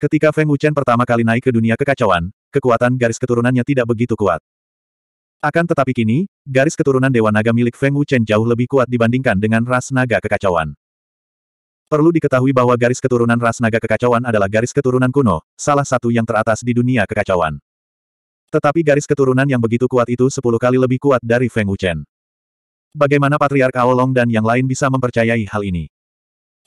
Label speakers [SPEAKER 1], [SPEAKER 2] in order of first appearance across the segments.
[SPEAKER 1] Ketika Feng Wuchen pertama kali naik ke dunia kekacauan, kekuatan garis keturunannya tidak begitu kuat. Akan tetapi kini, garis keturunan Dewa Naga milik Feng Wuchen jauh lebih kuat dibandingkan dengan ras naga kekacauan. Perlu diketahui bahwa garis keturunan ras naga kekacauan adalah garis keturunan kuno, salah satu yang teratas di dunia kekacauan. Tetapi garis keturunan yang begitu kuat itu sepuluh kali lebih kuat dari Feng Wuchen. Bagaimana Patriark Aolong dan yang lain bisa mempercayai hal ini?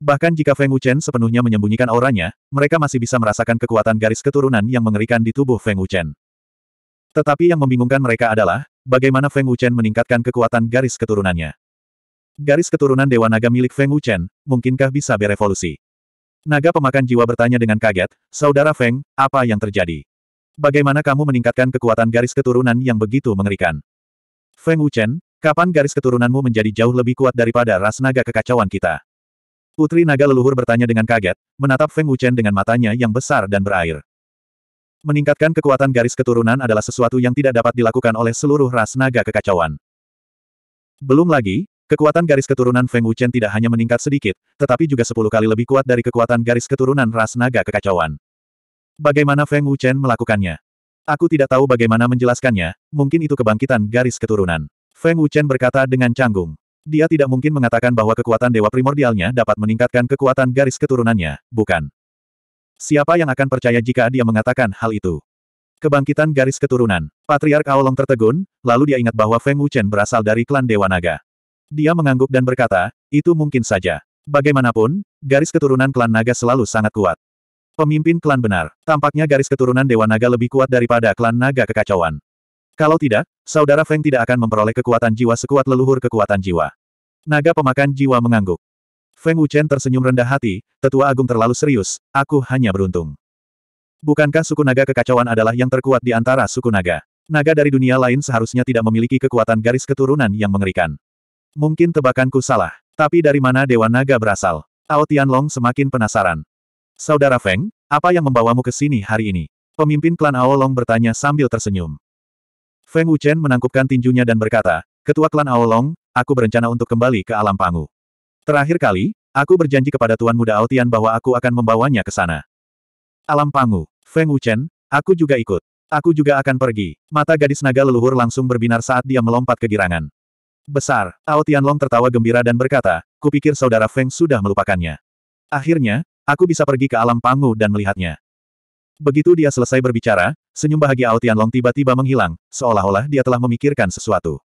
[SPEAKER 1] Bahkan jika Feng Wuchen sepenuhnya menyembunyikan auranya, mereka masih bisa merasakan kekuatan garis keturunan yang mengerikan di tubuh Feng Wuchen. Tetapi yang membingungkan mereka adalah, bagaimana Feng Wuchen meningkatkan kekuatan garis keturunannya. Garis keturunan Dewa Naga milik Feng Wuchen, mungkinkah bisa berevolusi? Naga pemakan jiwa bertanya dengan kaget, Saudara Feng, apa yang terjadi? Bagaimana kamu meningkatkan kekuatan garis keturunan yang begitu mengerikan? Feng Wuchen, kapan garis keturunanmu menjadi jauh lebih kuat daripada ras naga kekacauan kita? Putri Naga Leluhur bertanya dengan kaget, menatap Feng Wuchen dengan matanya yang besar dan berair. Meningkatkan kekuatan garis keturunan adalah sesuatu yang tidak dapat dilakukan oleh seluruh ras naga kekacauan. Belum lagi, kekuatan garis keturunan Feng Wuchen tidak hanya meningkat sedikit, tetapi juga sepuluh kali lebih kuat dari kekuatan garis keturunan ras naga kekacauan. Bagaimana Feng Wuchen melakukannya? Aku tidak tahu bagaimana menjelaskannya, mungkin itu kebangkitan garis keturunan. Feng Wuchen berkata dengan canggung. Dia tidak mungkin mengatakan bahwa kekuatan dewa primordialnya dapat meningkatkan kekuatan garis keturunannya, bukan? Siapa yang akan percaya jika dia mengatakan hal itu? Kebangkitan garis keturunan. Patriark Aolong tertegun, lalu dia ingat bahwa Feng Wuchen berasal dari klan Dewa Naga. Dia mengangguk dan berkata, itu mungkin saja. Bagaimanapun, garis keturunan klan Naga selalu sangat kuat. Pemimpin klan benar. Tampaknya garis keturunan Dewa Naga lebih kuat daripada klan Naga kekacauan. Kalau tidak, saudara Feng tidak akan memperoleh kekuatan jiwa sekuat leluhur kekuatan jiwa. Naga pemakan jiwa mengangguk. Feng Wuchen tersenyum rendah hati, tetua agung terlalu serius, aku hanya beruntung. Bukankah suku naga kekacauan adalah yang terkuat di antara suku naga? Naga dari dunia lain seharusnya tidak memiliki kekuatan garis keturunan yang mengerikan. Mungkin tebakanku salah, tapi dari mana Dewa Naga berasal? Ao Tianlong semakin penasaran. Saudara Feng, apa yang membawamu ke sini hari ini? Pemimpin klan Ao Long bertanya sambil tersenyum. Feng Wuchen menangkupkan tinjunya dan berkata, Ketua Klan Aolong, aku berencana untuk kembali ke alam pangu. Terakhir kali, aku berjanji kepada Tuan Muda Aotian bahwa aku akan membawanya ke sana. Alam pangu, Feng Wuchen, aku juga ikut. Aku juga akan pergi. Mata gadis naga leluhur langsung berbinar saat dia melompat ke girangan. Besar, Ao Tianlong tertawa gembira dan berkata, kupikir saudara Feng sudah melupakannya. Akhirnya, aku bisa pergi ke alam pangu dan melihatnya. Begitu dia selesai berbicara, senyum bahagia Ao Tianlong tiba-tiba menghilang, seolah-olah dia telah memikirkan sesuatu.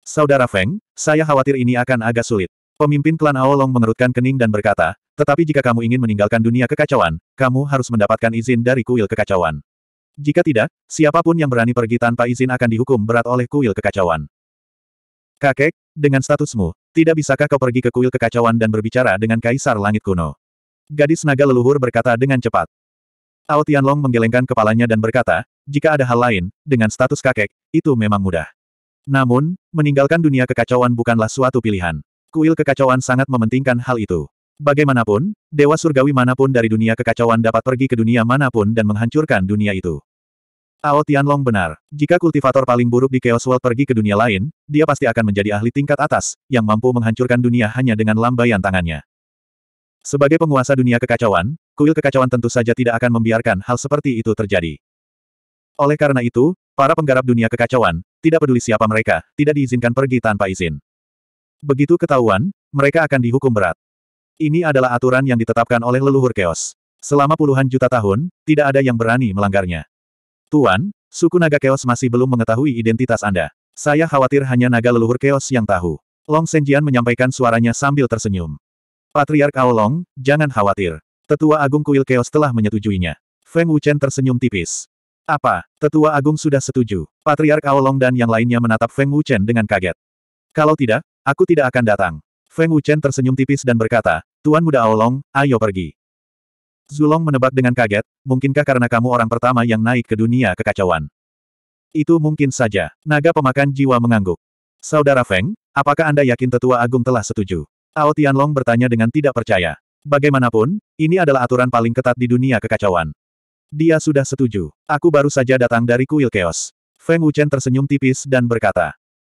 [SPEAKER 1] Saudara Feng, saya khawatir ini akan agak sulit. Pemimpin klan Aolong mengerutkan kening dan berkata, tetapi jika kamu ingin meninggalkan dunia kekacauan, kamu harus mendapatkan izin dari kuil kekacauan. Jika tidak, siapapun yang berani pergi tanpa izin akan dihukum berat oleh kuil kekacauan. Kakek, dengan statusmu, tidak bisakah kau pergi ke kuil kekacauan dan berbicara dengan kaisar langit kuno? Gadis naga leluhur berkata dengan cepat. Tao Tianlong menggelengkan kepalanya dan berkata, jika ada hal lain, dengan status kakek, itu memang mudah. Namun, meninggalkan dunia kekacauan bukanlah suatu pilihan. Kuil kekacauan sangat mementingkan hal itu. Bagaimanapun, dewa surgawi manapun dari dunia kekacauan dapat pergi ke dunia manapun dan menghancurkan dunia itu. Tao Tianlong benar, jika kultivator paling buruk di Chaos World pergi ke dunia lain, dia pasti akan menjadi ahli tingkat atas, yang mampu menghancurkan dunia hanya dengan lambaian tangannya. Sebagai penguasa dunia kekacauan, kuil kekacauan tentu saja tidak akan membiarkan hal seperti itu terjadi. Oleh karena itu, para penggarap dunia kekacauan, tidak peduli siapa mereka, tidak diizinkan pergi tanpa izin. Begitu ketahuan, mereka akan dihukum berat. Ini adalah aturan yang ditetapkan oleh leluhur keos. Selama puluhan juta tahun, tidak ada yang berani melanggarnya. Tuan, suku naga keos masih belum mengetahui identitas Anda. Saya khawatir hanya naga leluhur keos yang tahu. Long Senjian menyampaikan suaranya sambil tersenyum. Patriark Aolong, jangan khawatir. Tetua Agung Kuil Keos telah menyetujuinya. Feng Wuchen tersenyum tipis. Apa? Tetua Agung sudah setuju. Patriark Aolong dan yang lainnya menatap Feng Wuchen dengan kaget. Kalau tidak, aku tidak akan datang. Feng Wuchen tersenyum tipis dan berkata, Tuan Muda Aolong, ayo pergi. Zulong menebak dengan kaget, mungkinkah karena kamu orang pertama yang naik ke dunia kekacauan? Itu mungkin saja. Naga pemakan jiwa mengangguk. Saudara Feng, apakah Anda yakin tetua agung telah setuju? Ao Tianlong bertanya dengan tidak percaya. Bagaimanapun, ini adalah aturan paling ketat di dunia kekacauan. Dia sudah setuju. Aku baru saja datang dari kuil keos. Feng Wuchen tersenyum tipis dan berkata.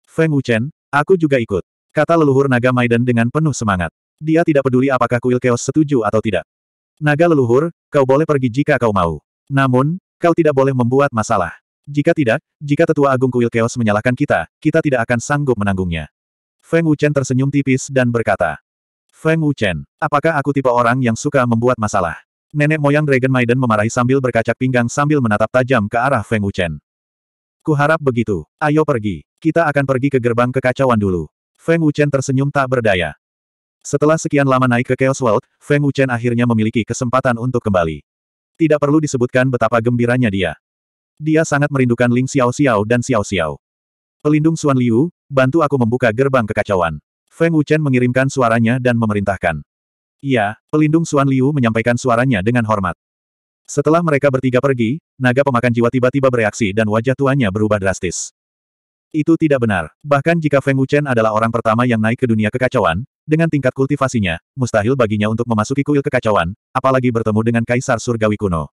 [SPEAKER 1] Feng Wuchen, aku juga ikut. Kata leluhur naga Maiden dengan penuh semangat. Dia tidak peduli apakah kuil keos setuju atau tidak. Naga leluhur, kau boleh pergi jika kau mau. Namun, kau tidak boleh membuat masalah. Jika tidak, jika tetua agung kuil keos menyalahkan kita, kita tidak akan sanggup menanggungnya. Feng Wuchen tersenyum tipis dan berkata, Feng Wuchen, apakah aku tipe orang yang suka membuat masalah? Nenek moyang Dragon Maiden memarahi sambil berkacak pinggang sambil menatap tajam ke arah Feng Wuchen. Kuharap begitu. Ayo pergi. Kita akan pergi ke gerbang kekacauan dulu. Feng Wuchen tersenyum tak berdaya. Setelah sekian lama naik ke Chaos World, Feng Wuchen akhirnya memiliki kesempatan untuk kembali. Tidak perlu disebutkan betapa gembiranya dia. Dia sangat merindukan Ling Xiao Xiao dan Xiao Xiao. Pelindung Xuan Liu, bantu aku membuka gerbang kekacauan. Feng Wuchen mengirimkan suaranya dan memerintahkan. Iya, pelindung Suan Liu menyampaikan suaranya dengan hormat. Setelah mereka bertiga pergi, naga pemakan jiwa tiba-tiba bereaksi dan wajah tuannya berubah drastis. Itu tidak benar. Bahkan jika Feng Wuchen adalah orang pertama yang naik ke dunia kekacauan, dengan tingkat kultivasinya, mustahil baginya untuk memasuki kuil kekacauan, apalagi bertemu dengan Kaisar Surgawi kuno.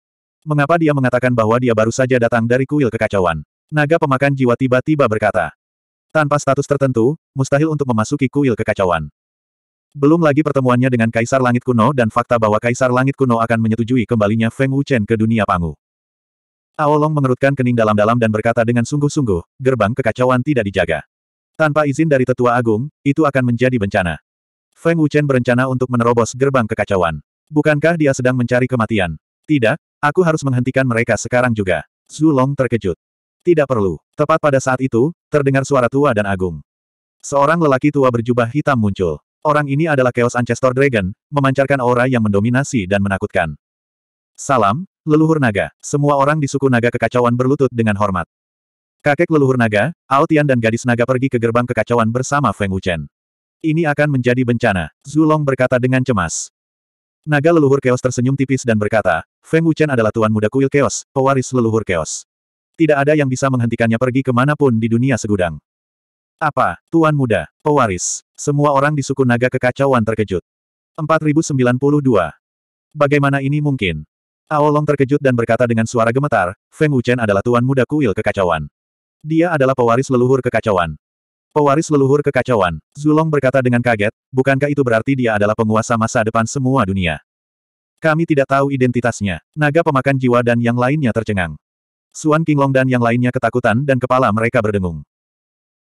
[SPEAKER 1] Mengapa dia mengatakan bahwa dia baru saja datang dari kuil kekacauan? Naga pemakan jiwa tiba-tiba berkata, tanpa status tertentu, mustahil untuk memasuki kuil kekacauan. Belum lagi pertemuannya dengan Kaisar Langit Kuno dan fakta bahwa Kaisar Langit Kuno akan menyetujui kembalinya Feng Wuchen ke dunia Pangu. Aolong mengerutkan kening dalam-dalam dan berkata dengan sungguh-sungguh, gerbang kekacauan tidak dijaga. Tanpa izin dari Tetua Agung, itu akan menjadi bencana. Feng Wuchen berencana untuk menerobos gerbang kekacauan. Bukankah dia sedang mencari kematian? Tidak, aku harus menghentikan mereka sekarang juga. Zulong terkejut. Tidak perlu. Tepat pada saat itu, terdengar suara tua dan agung. Seorang lelaki tua berjubah hitam muncul. Orang ini adalah Chaos Ancestor Dragon, memancarkan aura yang mendominasi dan menakutkan. Salam, leluhur naga. Semua orang di suku naga kekacauan berlutut dengan hormat. Kakek leluhur naga, Aotian dan gadis naga pergi ke gerbang kekacauan bersama Feng Wuchen. Ini akan menjadi bencana, Zulong berkata dengan cemas. Naga leluhur Chaos tersenyum tipis dan berkata, Feng Wuchen adalah tuan muda kuil Chaos, pewaris leluhur Chaos. Tidak ada yang bisa menghentikannya pergi kemanapun di dunia segudang. Apa, Tuan Muda, pewaris, semua orang di suku naga kekacauan terkejut. 4092. Bagaimana ini mungkin? Aolong terkejut dan berkata dengan suara gemetar, Feng Wuchen adalah Tuan Muda Kuil Kekacauan. Dia adalah pewaris leluhur kekacauan. Pewaris leluhur kekacauan, Zulong berkata dengan kaget, bukankah itu berarti dia adalah penguasa masa depan semua dunia? Kami tidak tahu identitasnya. Naga pemakan jiwa dan yang lainnya tercengang. Suan Qinglong dan yang lainnya ketakutan dan kepala mereka berdengung.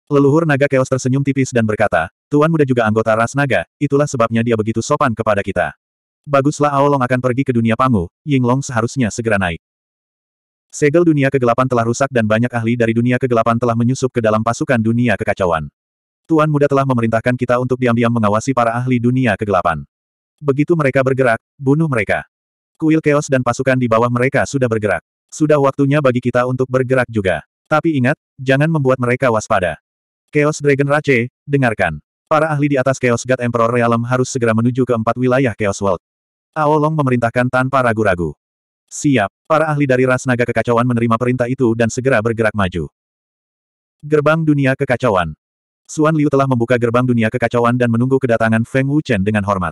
[SPEAKER 1] Leluhur naga keos tersenyum tipis dan berkata, Tuan muda juga anggota ras naga, itulah sebabnya dia begitu sopan kepada kita. Baguslah Aolong akan pergi ke dunia Pangu, Yinglong seharusnya segera naik. Segel dunia kegelapan telah rusak dan banyak ahli dari dunia kegelapan telah menyusup ke dalam pasukan dunia kekacauan. Tuan muda telah memerintahkan kita untuk diam-diam mengawasi para ahli dunia kegelapan. Begitu mereka bergerak, bunuh mereka. Kuil keos dan pasukan di bawah mereka sudah bergerak. Sudah waktunya bagi kita untuk bergerak juga. Tapi ingat, jangan membuat mereka waspada. Chaos Dragon Rache, dengarkan. Para ahli di atas Chaos God Emperor Realm harus segera menuju ke empat wilayah Chaos World. Aolong memerintahkan tanpa ragu-ragu. Siap, para ahli dari ras naga kekacauan menerima perintah itu dan segera bergerak maju. Gerbang Dunia Kekacauan Suan Liu telah membuka gerbang dunia kekacauan dan menunggu kedatangan Feng Wuchen dengan hormat.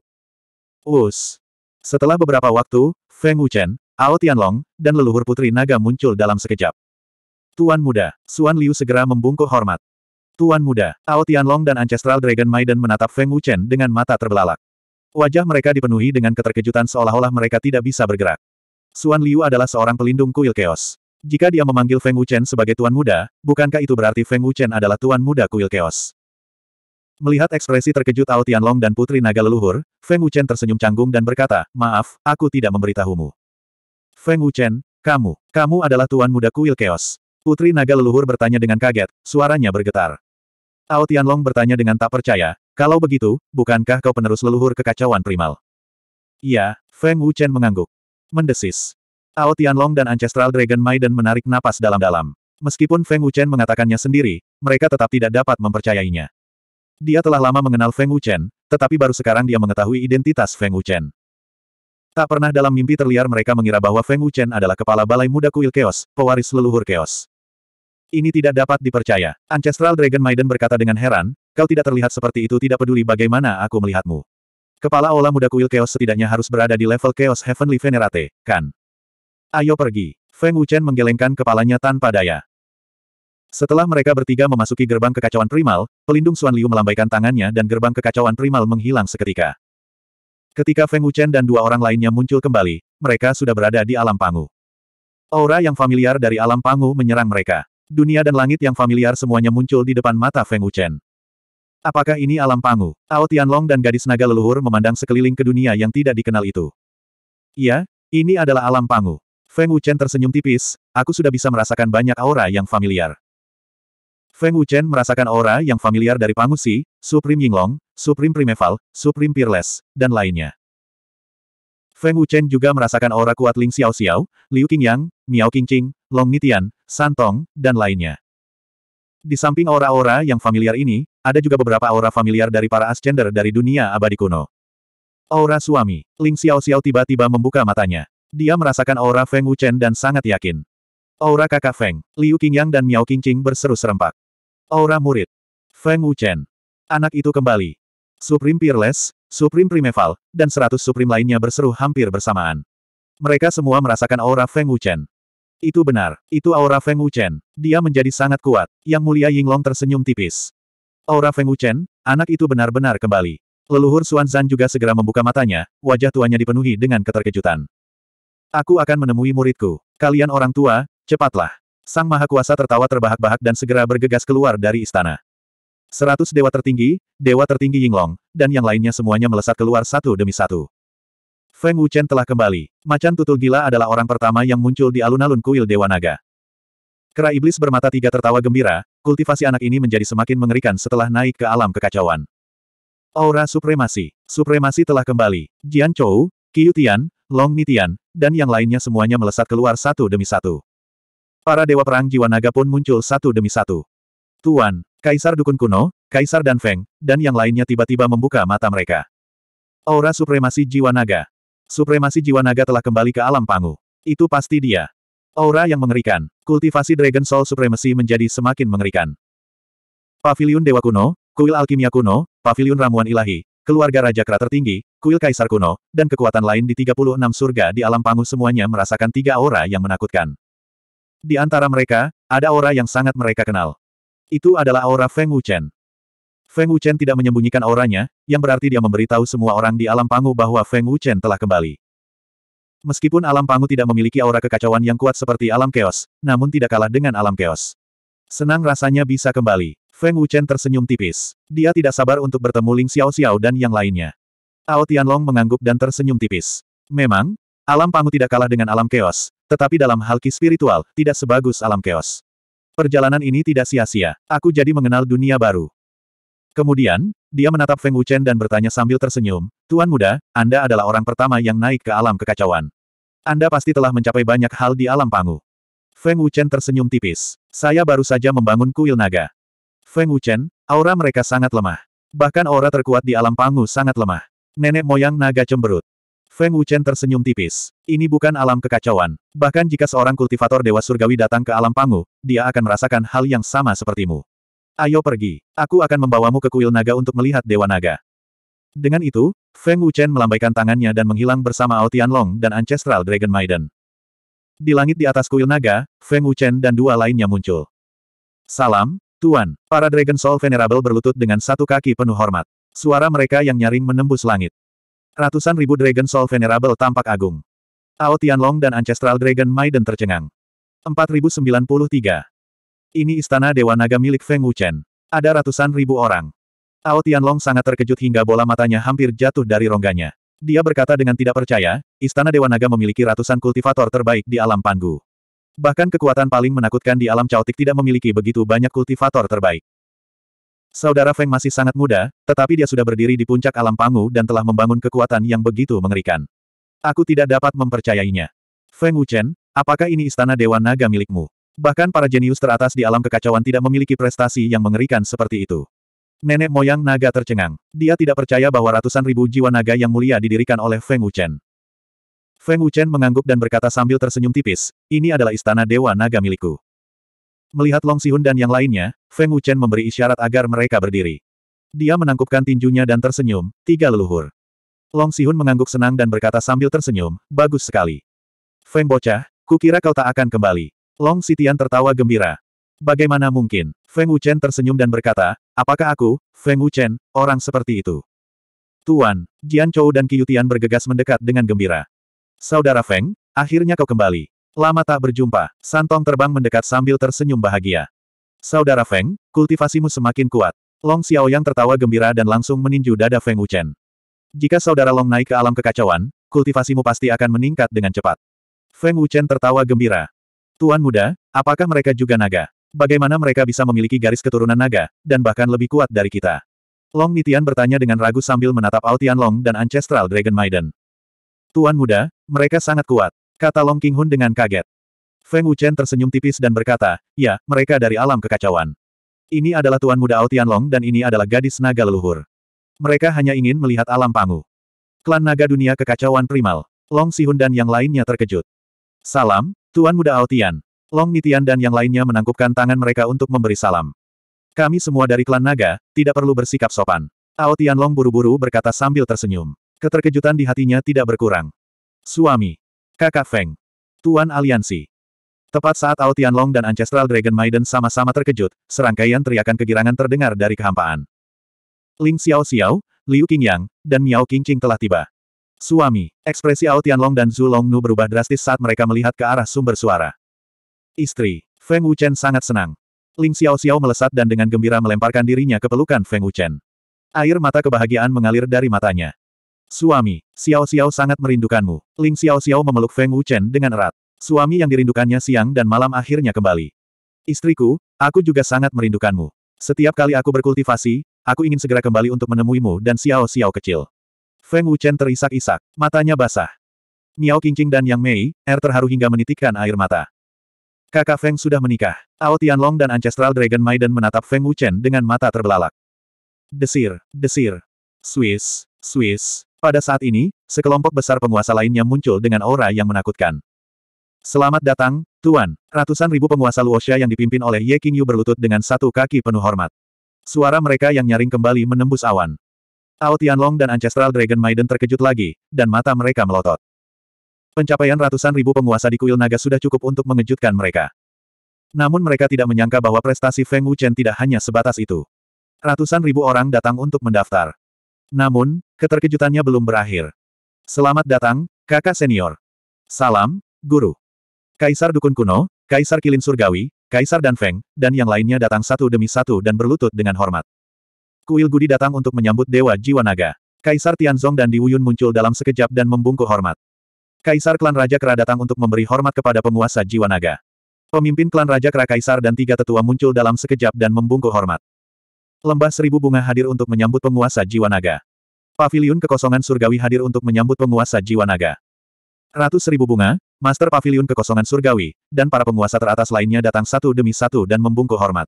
[SPEAKER 1] Us. Setelah beberapa waktu, Feng Wuchen, Ao Tianlong, dan leluhur putri naga muncul dalam sekejap. Tuan muda, Suan Liu segera membungkuk hormat. Tuan muda, Ao Tianlong dan Ancestral Dragon Maiden menatap Feng Wuchen dengan mata terbelalak. Wajah mereka dipenuhi dengan keterkejutan seolah-olah mereka tidak bisa bergerak. Suan Liu adalah seorang pelindung kuil keos. Jika dia memanggil Feng Wuchen sebagai tuan muda, bukankah itu berarti Feng Wuchen adalah tuan muda kuil keos? Melihat ekspresi terkejut Ao Tianlong dan putri naga leluhur, Feng Wuchen tersenyum canggung dan berkata, "Maaf, aku tidak memberitahumu." Feng Wuchen, kamu, kamu adalah tuan muda kuil keos. Putri naga leluhur bertanya dengan kaget, suaranya bergetar. Ao Tianlong bertanya dengan tak percaya, kalau begitu, bukankah kau penerus leluhur kekacauan primal? Iya, Feng Wuchen mengangguk. Mendesis. Ao Tianlong dan Ancestral Dragon Maiden menarik napas dalam-dalam. Meskipun Feng Wuchen mengatakannya sendiri, mereka tetap tidak dapat mempercayainya. Dia telah lama mengenal Feng Wuchen, tetapi baru sekarang dia mengetahui identitas Feng Wuchen. Tak pernah dalam mimpi terliar mereka mengira bahwa Feng Wuchen adalah kepala balai muda kuil Chaos, pewaris leluhur Chaos. Ini tidak dapat dipercaya. Ancestral Dragon Maiden berkata dengan heran, kau tidak terlihat seperti itu tidak peduli bagaimana aku melihatmu. Kepala Ola Muda Kuil Chaos setidaknya harus berada di level Chaos Heavenly Venerate, kan? Ayo pergi. Feng Wuchen menggelengkan kepalanya tanpa daya. Setelah mereka bertiga memasuki gerbang kekacauan primal, pelindung Xuan Liu melambaikan tangannya dan gerbang kekacauan primal menghilang seketika. Ketika Feng Wuchen dan dua orang lainnya muncul kembali, mereka sudah berada di alam pangu. Aura yang familiar dari alam pangu menyerang mereka. Dunia dan langit yang familiar semuanya muncul di depan mata Feng Wuchen. Apakah ini alam pangu? Ao Tianlong dan gadis naga leluhur memandang sekeliling ke dunia yang tidak dikenal itu. Iya, ini adalah alam pangu. Feng Wuchen tersenyum tipis, aku sudah bisa merasakan banyak aura yang familiar. Feng Wuchen merasakan aura yang familiar dari si? Supreme Yinglong, Supreme Primeval, Supreme Peerless, dan lainnya. Feng Wuchen juga merasakan aura kuat Ling Xiao Xiao, Liu Qingyang, Miao Qingqing, Long Nitian, Santong, dan lainnya. Di samping aura-aura yang familiar ini, ada juga beberapa aura familiar dari para Ascender dari dunia abadi kuno. Aura suami, Ling Xiao Xiao tiba-tiba membuka matanya. Dia merasakan aura Feng Wuchen dan sangat yakin. Aura kakak Feng, Liu Qingyang dan Miao Qingqing berseru serempak. Aura murid, Feng Wuchen. Anak itu kembali. Supreme Peerless, Supreme Primeval, dan seratus Supreme lainnya berseru hampir bersamaan. Mereka semua merasakan aura Feng Wuchen. Itu benar, itu aura Feng Wuchen. Dia menjadi sangat kuat. Yang mulia Yinglong tersenyum tipis. Aura Feng Wuchen, anak itu benar-benar kembali. Leluhur Xuan Zan juga segera membuka matanya, wajah tuanya dipenuhi dengan keterkejutan. Aku akan menemui muridku. Kalian orang tua, cepatlah. Sang Maha Kuasa tertawa terbahak-bahak dan segera bergegas keluar dari istana. Seratus dewa tertinggi, dewa tertinggi Yinglong, dan yang lainnya semuanya melesat keluar satu demi satu. Feng Wuchen telah kembali. Macan tutul gila adalah orang pertama yang muncul di alun-alun kuil Dewa Naga. Kera iblis bermata tiga tertawa gembira, kultivasi anak ini menjadi semakin mengerikan setelah naik ke alam kekacauan. Aura Supremasi. Supremasi telah kembali. Jian Chou, Qiu Tian, Long Nitian, dan yang lainnya semuanya melesat keluar satu demi satu. Para dewa perang jiwa naga pun muncul satu demi satu. Tuan, Kaisar Dukun Kuno, Kaisar Dan Feng, dan yang lainnya tiba-tiba membuka mata mereka. Aura Supremasi Jiwa Naga. Supremasi Jiwa Naga telah kembali ke alam pangu. Itu pasti dia. Aura yang mengerikan. Kultivasi Dragon Soul supremasi menjadi semakin mengerikan. Pavilion Dewa Kuno, Kuil Alkimia Kuno, Pavilion Ramuan Ilahi, keluarga Raja Kera tertinggi, Kuil Kaisar Kuno, dan kekuatan lain di 36 surga di alam pangu semuanya merasakan tiga aura yang menakutkan. Di antara mereka, ada aura yang sangat mereka kenal. Itu adalah aura Feng Wuchen. Feng Wuchen tidak menyembunyikan auranya, yang berarti dia memberitahu semua orang di alam pangu bahwa Feng Wuchen telah kembali. Meskipun alam pangu tidak memiliki aura kekacauan yang kuat seperti alam keos, namun tidak kalah dengan alam keos. Senang rasanya bisa kembali. Feng Wuchen tersenyum tipis. Dia tidak sabar untuk bertemu Ling Xiao Xiao dan yang lainnya. Ao Tianlong mengangguk dan tersenyum tipis. Memang, alam pangu tidak kalah dengan alam keos, tetapi dalam hal ki spiritual, tidak sebagus alam keos. Perjalanan ini tidak sia-sia. Aku jadi mengenal dunia baru. Kemudian, dia menatap Feng Wuchen dan bertanya sambil tersenyum, Tuan muda, Anda adalah orang pertama yang naik ke alam kekacauan. Anda pasti telah mencapai banyak hal di alam pangu. Feng Wuchen tersenyum tipis. Saya baru saja membangun kuil naga. Feng Wuchen, aura mereka sangat lemah. Bahkan aura terkuat di alam pangu sangat lemah. Nenek moyang naga cemberut. Feng Wuchen tersenyum tipis. Ini bukan alam kekacauan. Bahkan jika seorang kultivator Dewa Surgawi datang ke alam Pangu, dia akan merasakan hal yang sama sepertimu. Ayo pergi. Aku akan membawamu ke kuil naga untuk melihat Dewa Naga. Dengan itu, Feng Wuchen melambaikan tangannya dan menghilang bersama Ao Tianlong dan Ancestral Dragon Maiden. Di langit di atas kuil naga, Feng Wuchen dan dua lainnya muncul. Salam, Tuan. Para Dragon Soul Venerable berlutut dengan satu kaki penuh hormat. Suara mereka yang nyaring menembus langit. Ratusan ribu Dragon Soul Venerable tampak agung. Ao Tianlong dan Ancestral Dragon Maiden tercengang. 4093. Ini istana Dewa Naga milik Feng Wuchen. Ada ratusan ribu orang. Ao Tianlong sangat terkejut hingga bola matanya hampir jatuh dari rongganya. Dia berkata dengan tidak percaya, istana Dewa Naga memiliki ratusan kultivator terbaik di alam panggu. Bahkan kekuatan paling menakutkan di alam caotik tidak memiliki begitu banyak kultivator terbaik. Saudara Feng masih sangat muda, tetapi dia sudah berdiri di puncak alam pangu dan telah membangun kekuatan yang begitu mengerikan. Aku tidak dapat mempercayainya. Feng Wuchen, apakah ini istana Dewa Naga milikmu? Bahkan para jenius teratas di alam kekacauan tidak memiliki prestasi yang mengerikan seperti itu. Nenek moyang naga tercengang. Dia tidak percaya bahwa ratusan ribu jiwa naga yang mulia didirikan oleh Feng Wuchen. Feng Wuchen mengangguk dan berkata sambil tersenyum tipis, ini adalah istana Dewa Naga milikku. Melihat Long Sihun dan yang lainnya, Feng Wuchen memberi isyarat agar mereka berdiri. Dia menangkupkan tinjunya dan tersenyum, tiga leluhur. Long Sihun mengangguk senang dan berkata sambil tersenyum, bagus sekali. Feng bocah, kukira kau tak akan kembali. Long Sitian tertawa gembira. Bagaimana mungkin? Feng Wuchen tersenyum dan berkata, apakah aku, Feng Wuchen, orang seperti itu? Tuan, Jian Chou dan Qiyutian bergegas mendekat dengan gembira. Saudara Feng, akhirnya kau kembali. Lama tak berjumpa, Santong terbang mendekat sambil tersenyum bahagia. Saudara Feng, kultivasimu semakin kuat. Long Xiaoyang tertawa gembira dan langsung meninju dada Feng Wuchen. Jika saudara Long naik ke alam kekacauan, kultivasimu pasti akan meningkat dengan cepat. Feng Wuchen tertawa gembira. Tuan muda, apakah mereka juga naga? Bagaimana mereka bisa memiliki garis keturunan naga, dan bahkan lebih kuat dari kita? Long Nitian bertanya dengan ragu sambil menatap Altian Long dan Ancestral Dragon Maiden. Tuan muda, mereka sangat kuat. Kata Long Qinghun dengan kaget. Feng Wuchen tersenyum tipis dan berkata, ya, mereka dari alam kekacauan. Ini adalah Tuan Muda Aotian Long dan ini adalah gadis naga leluhur. Mereka hanya ingin melihat alam pangu. Klan naga dunia kekacauan primal. Long Sihun dan yang lainnya terkejut. Salam, Tuan Muda Aotian. Long Nitian dan yang lainnya menangkupkan tangan mereka untuk memberi salam. Kami semua dari klan naga, tidak perlu bersikap sopan. Aotian Long buru-buru berkata sambil tersenyum. Keterkejutan di hatinya tidak berkurang. Suami, Kakak Feng. Tuan Aliansi. Tepat saat Ao Tianlong dan Ancestral Dragon Maiden sama-sama terkejut, serangkaian teriakan kegirangan terdengar dari kehampaan. Ling Xiao Xiao, Liu Qingyang, dan Miao Qingqing telah tiba. Suami, ekspresi Ao Tianlong dan Zhu Longnu berubah drastis saat mereka melihat ke arah sumber suara. Istri, Feng Wuchen sangat senang. Ling Xiao Xiao melesat dan dengan gembira melemparkan dirinya ke pelukan Feng Wuchen. Air mata kebahagiaan mengalir dari matanya. Suami, Xiao Xiao sangat merindukanmu. Ling Xiao Xiao memeluk Feng Wuchen dengan erat. Suami yang dirindukannya siang dan malam akhirnya kembali. Istriku, aku juga sangat merindukanmu. Setiap kali aku berkultivasi, aku ingin segera kembali untuk menemuimu dan Xiao Xiao kecil. Feng Wuchen terisak-isak, matanya basah. Miao Qingqing dan Yang Mei, Er terharu hingga menitikkan air mata. Kakak Feng sudah menikah. Ao Tianlong dan Ancestral Dragon Maiden menatap Feng Wuchen dengan mata terbelalak. Desir, desir. Swiss, Swiss, pada saat ini, sekelompok besar penguasa lainnya muncul dengan aura yang menakutkan. Selamat datang, Tuan. Ratusan ribu penguasa Luosha yang dipimpin oleh Ye Qingyu berlutut dengan satu kaki penuh hormat. Suara mereka yang nyaring kembali menembus awan. Ao Tianlong dan Ancestral Dragon Maiden terkejut lagi, dan mata mereka melotot. Pencapaian ratusan ribu penguasa di kuil naga sudah cukup untuk mengejutkan mereka. Namun mereka tidak menyangka bahwa prestasi Feng Wuchen tidak hanya sebatas itu. Ratusan ribu orang datang untuk mendaftar. Namun, keterkejutannya belum berakhir. Selamat datang, kakak senior. Salam, guru. Kaisar Dukun Kuno, Kaisar Kilin Surgawi, Kaisar Dan Feng, dan yang lainnya datang satu demi satu dan berlutut dengan hormat. Kuil Gudi datang untuk menyambut Dewa Jiwa Naga. Kaisar Tianzong dan Diwuyun muncul dalam sekejap dan membungkuk hormat. Kaisar Klan Raja Kera datang untuk memberi hormat kepada penguasa Jiwa Naga. Pemimpin Klan Raja Kera Kaisar dan tiga tetua muncul dalam sekejap dan membungkuk hormat. Lembah seribu bunga hadir untuk menyambut penguasa jiwa naga. Paviliun kekosongan surgawi hadir untuk menyambut penguasa jiwa naga. Ratus seribu bunga, master paviliun kekosongan surgawi, dan para penguasa teratas lainnya datang satu demi satu dan membungkuk hormat.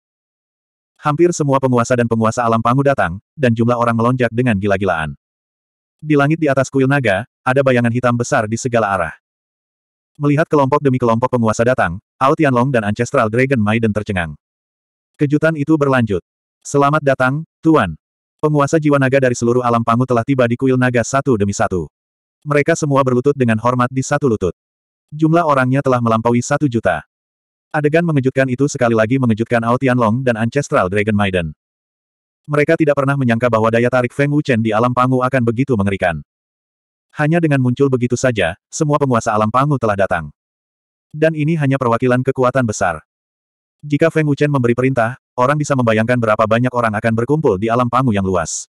[SPEAKER 1] Hampir semua penguasa dan penguasa alam pangu datang, dan jumlah orang melonjak dengan gila-gilaan. Di langit di atas kuil naga, ada bayangan hitam besar di segala arah. Melihat kelompok demi kelompok penguasa datang, Ao Tianlong dan Ancestral Dragon Maiden tercengang. Kejutan itu berlanjut. Selamat datang, Tuan. Penguasa jiwa naga dari seluruh alam pangu telah tiba di kuil naga satu demi satu. Mereka semua berlutut dengan hormat di satu lutut. Jumlah orangnya telah melampaui satu juta. Adegan mengejutkan itu sekali lagi mengejutkan Ao Tianlong dan Ancestral Dragon Maiden. Mereka tidak pernah menyangka bahwa daya tarik Feng Wuchen di alam pangu akan begitu mengerikan. Hanya dengan muncul begitu saja, semua penguasa alam pangu telah datang. Dan ini hanya perwakilan kekuatan besar. Jika Feng Wuchen memberi perintah, orang bisa membayangkan berapa banyak orang akan berkumpul di alam pangu yang luas.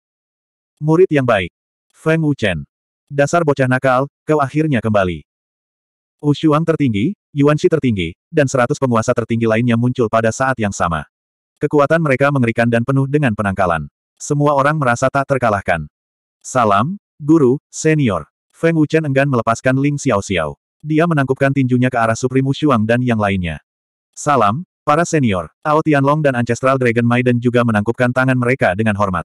[SPEAKER 1] Murid yang baik. Feng Wuchen. Dasar bocah nakal, kau akhirnya kembali. Wu Ushuang tertinggi, Yuan Shi tertinggi, dan seratus penguasa tertinggi lainnya muncul pada saat yang sama. Kekuatan mereka mengerikan dan penuh dengan penangkalan. Semua orang merasa tak terkalahkan. Salam, guru, senior. Feng Wuchen enggan melepaskan Ling Xiao Xiao. Dia menangkupkan tinjunya ke arah Supreme Shuang dan yang lainnya. Salam, Para senior, Ao Tianlong dan Ancestral Dragon Maiden juga menangkupkan tangan mereka dengan hormat.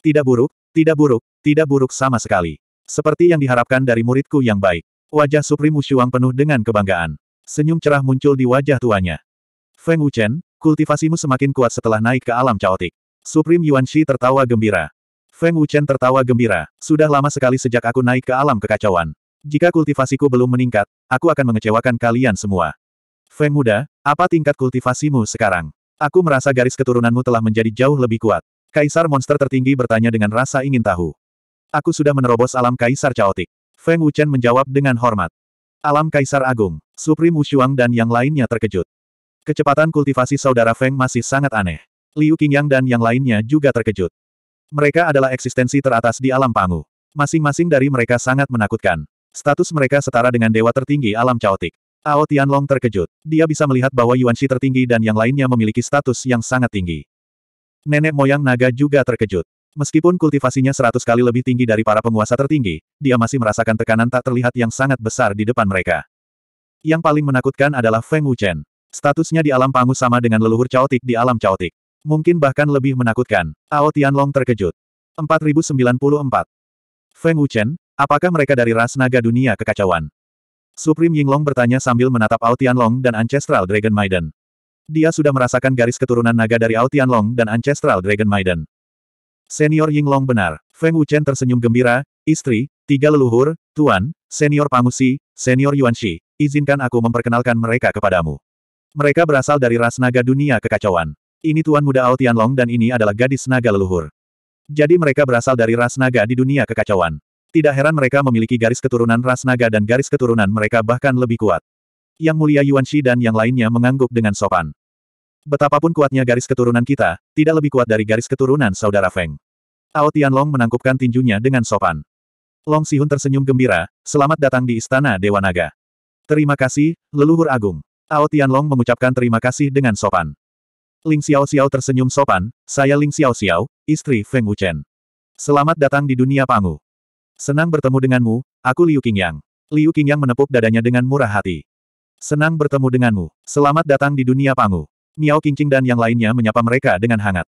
[SPEAKER 1] Tidak buruk, tidak buruk, tidak buruk sama sekali. Seperti yang diharapkan dari muridku yang baik. Wajah Supreme Wushuang penuh dengan kebanggaan. Senyum cerah muncul di wajah tuanya. Feng Wuchen, kultivasimu semakin kuat setelah naik ke alam caotik. Supreme Yuan Shi tertawa gembira. Feng Wuchen tertawa gembira, sudah lama sekali sejak aku naik ke alam kekacauan. Jika kultivasiku belum meningkat, aku akan mengecewakan kalian semua. Feng muda, apa tingkat kultivasimu sekarang? Aku merasa garis keturunanmu telah menjadi jauh lebih kuat. Kaisar monster tertinggi bertanya dengan rasa ingin tahu. Aku sudah menerobos alam kaisar caotik. Feng Wuchen menjawab dengan hormat. Alam kaisar agung, Supreme Wushuang dan yang lainnya terkejut. Kecepatan kultivasi saudara Feng masih sangat aneh. Liu Qingyang dan yang lainnya juga terkejut. Mereka adalah eksistensi teratas di alam pangu. Masing-masing dari mereka sangat menakutkan. Status mereka setara dengan dewa tertinggi alam caotik. Ao Tianlong terkejut. Dia bisa melihat bahwa Yuan Yuanxi tertinggi dan yang lainnya memiliki status yang sangat tinggi. Nenek moyang naga juga terkejut. Meskipun kultivasinya seratus kali lebih tinggi dari para penguasa tertinggi, dia masih merasakan tekanan tak terlihat yang sangat besar di depan mereka. Yang paling menakutkan adalah Feng Wuchen. Statusnya di alam pangu sama dengan leluhur caotik di alam caotik. Mungkin bahkan lebih menakutkan. Ao Tianlong terkejut. 4094. Feng Wuchen, apakah mereka dari ras naga dunia kekacauan? Supreme Yinglong bertanya sambil menatap Ao Long dan Ancestral Dragon Maiden. Dia sudah merasakan garis keturunan naga dari Ao Long dan Ancestral Dragon Maiden. Senior Yinglong benar. Feng Wuchen tersenyum gembira, istri, tiga leluhur, tuan, senior Pangusi, senior Yuan Shi, izinkan aku memperkenalkan mereka kepadamu. Mereka berasal dari ras naga dunia kekacauan. Ini tuan muda Ao Long dan ini adalah gadis naga leluhur. Jadi mereka berasal dari ras naga di dunia kekacauan. Tidak heran mereka memiliki garis keturunan ras naga dan garis keturunan mereka bahkan lebih kuat. Yang mulia Yuan Shi dan yang lainnya mengangguk dengan sopan. Betapapun kuatnya garis keturunan kita, tidak lebih kuat dari garis keturunan saudara Feng. Ao Tianlong menangkupkan tinjunya dengan sopan. Long Sihun tersenyum gembira, selamat datang di Istana Dewa Naga. Terima kasih, leluhur agung. Ao Tianlong mengucapkan terima kasih dengan sopan. Ling Xiao Xiao tersenyum sopan, saya Ling Xiao Xiao, istri Feng Wuchen. Selamat datang di dunia Pangu. Senang bertemu denganmu, aku Liu Qingyang. Liu Qingyang menepuk dadanya dengan murah hati. Senang bertemu denganmu. Selamat datang di dunia Pangu. Miao Qingqing dan yang lainnya menyapa mereka dengan hangat.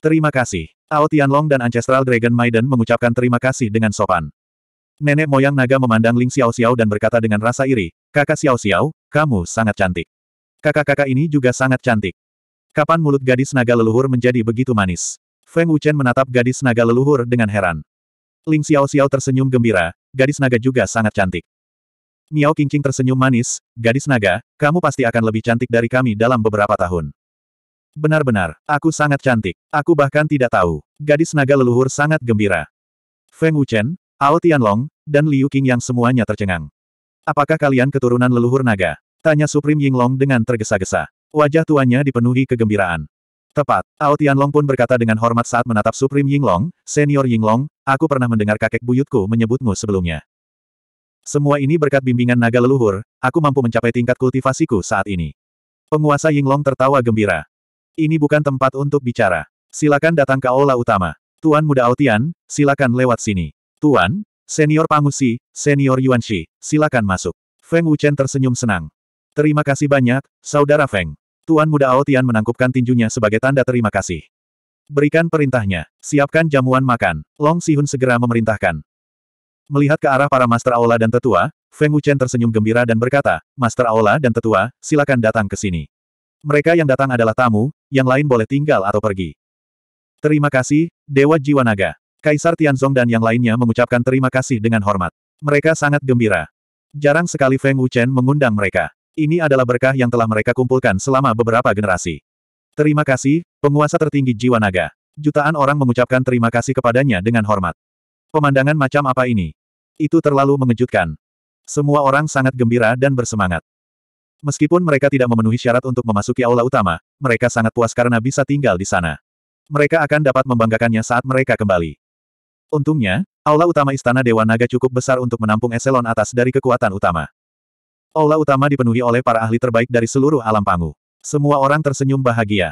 [SPEAKER 1] Terima kasih. Ao Tianlong dan Ancestral Dragon Maiden mengucapkan terima kasih dengan sopan. Nenek moyang naga memandang Ling Xiao Xiao dan berkata dengan rasa iri, Kakak Xiao Xiao, kamu sangat cantik. Kakak-kakak ini juga sangat cantik. Kapan mulut gadis naga leluhur menjadi begitu manis? Feng Wuchen menatap gadis naga leluhur dengan heran. Ling Xiao Xiao tersenyum gembira, gadis naga juga sangat cantik. Miao Qingqing tersenyum manis, gadis naga, kamu pasti akan lebih cantik dari kami dalam beberapa tahun. Benar-benar, aku sangat cantik. Aku bahkan tidak tahu. Gadis naga leluhur sangat gembira. Feng Wuchen, Ao Tianlong, dan Liu Qing yang semuanya tercengang. Apakah kalian keturunan leluhur naga? Tanya Supreme Yinglong dengan tergesa-gesa. Wajah tuannya dipenuhi kegembiraan. Tepat. Ao Tianlong pun berkata dengan hormat saat menatap Supreme Yinglong, Senior Yinglong, aku pernah mendengar kakek buyutku menyebutmu sebelumnya. Semua ini berkat bimbingan naga leluhur, aku mampu mencapai tingkat kultivasiku saat ini. Penguasa Yinglong tertawa gembira. Ini bukan tempat untuk bicara. Silakan datang ke aula utama. Tuan muda Aotian, silakan lewat sini. Tuan, senior Pangusi, senior Yuan Shi, silakan masuk. Feng Wuchen tersenyum senang. Terima kasih banyak, saudara Feng. Tuan Muda Aotian menangkupkan tinjunya sebagai tanda terima kasih. Berikan perintahnya, siapkan jamuan makan, Long Sihun segera memerintahkan. Melihat ke arah para Master Aula dan Tetua, Feng Wuchen tersenyum gembira dan berkata, Master Aula dan Tetua, silakan datang ke sini. Mereka yang datang adalah tamu, yang lain boleh tinggal atau pergi. Terima kasih, Dewa Jiwa Naga. Kaisar Tianzong dan yang lainnya mengucapkan terima kasih dengan hormat. Mereka sangat gembira. Jarang sekali Feng Wuchen mengundang mereka. Ini adalah berkah yang telah mereka kumpulkan selama beberapa generasi. Terima kasih, penguasa tertinggi jiwa naga. Jutaan orang mengucapkan terima kasih kepadanya dengan hormat. Pemandangan macam apa ini? Itu terlalu mengejutkan. Semua orang sangat gembira dan bersemangat. Meskipun mereka tidak memenuhi syarat untuk memasuki aula utama, mereka sangat puas karena bisa tinggal di sana. Mereka akan dapat membanggakannya saat mereka kembali. Untungnya, aula utama Istana Dewa Naga cukup besar untuk menampung eselon atas dari kekuatan utama. Aula utama dipenuhi oleh para ahli terbaik dari seluruh alam pangu. Semua orang tersenyum bahagia.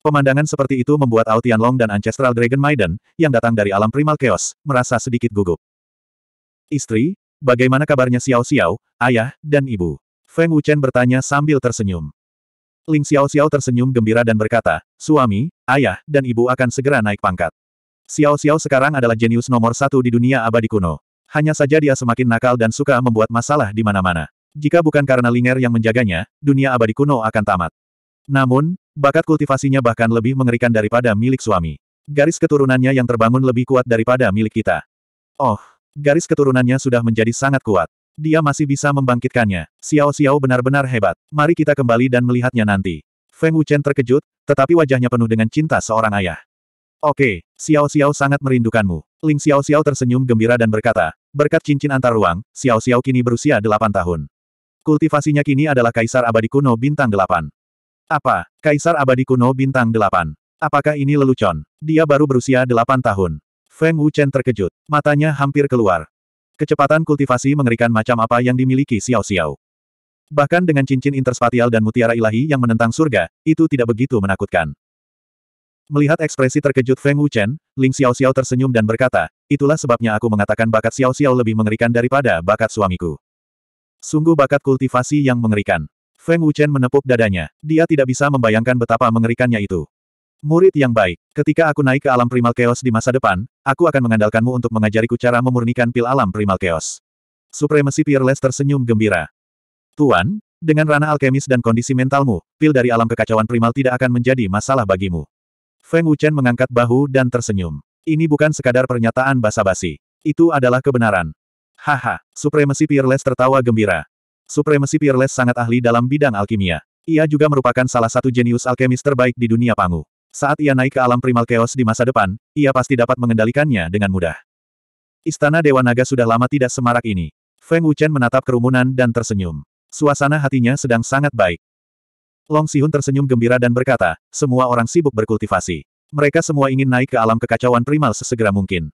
[SPEAKER 1] Pemandangan seperti itu membuat Ao Long dan Ancestral Dragon Maiden, yang datang dari alam primal chaos, merasa sedikit gugup. Istri, bagaimana kabarnya Xiao Xiao, ayah, dan ibu? Feng Wuchen bertanya sambil tersenyum. Ling Xiao Xiao tersenyum gembira dan berkata, suami, ayah, dan ibu akan segera naik pangkat. Xiao Xiao sekarang adalah jenius nomor satu di dunia abadi kuno. Hanya saja dia semakin nakal dan suka membuat masalah di mana-mana. Jika bukan karena Linger yang menjaganya, dunia abadi kuno akan tamat. Namun, bakat kultivasinya bahkan lebih mengerikan daripada milik suami. Garis keturunannya yang terbangun lebih kuat daripada milik kita. Oh, garis keturunannya sudah menjadi sangat kuat. Dia masih bisa membangkitkannya. Xiao Xiao benar-benar hebat. Mari kita kembali dan melihatnya nanti. Feng Wuchen terkejut, tetapi wajahnya penuh dengan cinta seorang ayah. Oke, Xiao Xiao sangat merindukanmu. Ling Xiao Xiao tersenyum gembira dan berkata, berkat cincin antar ruang, Xiao Xiao kini berusia 8 tahun. Kultivasinya kini adalah Kaisar Abadi Kuno Bintang 8. Apa? Kaisar Abadi Kuno Bintang 8. Apakah ini lelucon? Dia baru berusia 8 tahun. Feng Wuchen terkejut. Matanya hampir keluar. Kecepatan kultivasi mengerikan macam apa yang dimiliki Xiao Xiao. Bahkan dengan cincin interspatial dan mutiara ilahi yang menentang surga, itu tidak begitu menakutkan. Melihat ekspresi terkejut Feng Wuchen, Ling Xiao Xiao tersenyum dan berkata, itulah sebabnya aku mengatakan bakat Xiao Xiao lebih mengerikan daripada bakat suamiku. Sungguh bakat kultivasi yang mengerikan. Feng Wuchen menepuk dadanya. Dia tidak bisa membayangkan betapa mengerikannya itu. Murid yang baik, ketika aku naik ke alam primal chaos di masa depan, aku akan mengandalkanmu untuk mengajariku cara memurnikan pil alam primal chaos. Supremasi Peerless tersenyum gembira. Tuan, dengan ranah alkemis dan kondisi mentalmu, pil dari alam kekacauan primal tidak akan menjadi masalah bagimu. Feng Wuchen mengangkat bahu dan tersenyum. Ini bukan sekadar pernyataan basa-basi. Itu adalah kebenaran. Haha, Supremasi Peerless tertawa gembira. Supremasi Peerless sangat ahli dalam bidang alkimia. Ia juga merupakan salah satu jenius alkemis terbaik di dunia Pangu. Saat ia naik ke alam primal chaos di masa depan, ia pasti dapat mengendalikannya dengan mudah. Istana Dewa Naga sudah lama tidak semarak ini. Feng Wuchen menatap kerumunan dan tersenyum. Suasana hatinya sedang sangat baik. Long Sihun tersenyum gembira dan berkata, semua orang sibuk berkultivasi. Mereka semua ingin naik ke alam kekacauan primal sesegera mungkin.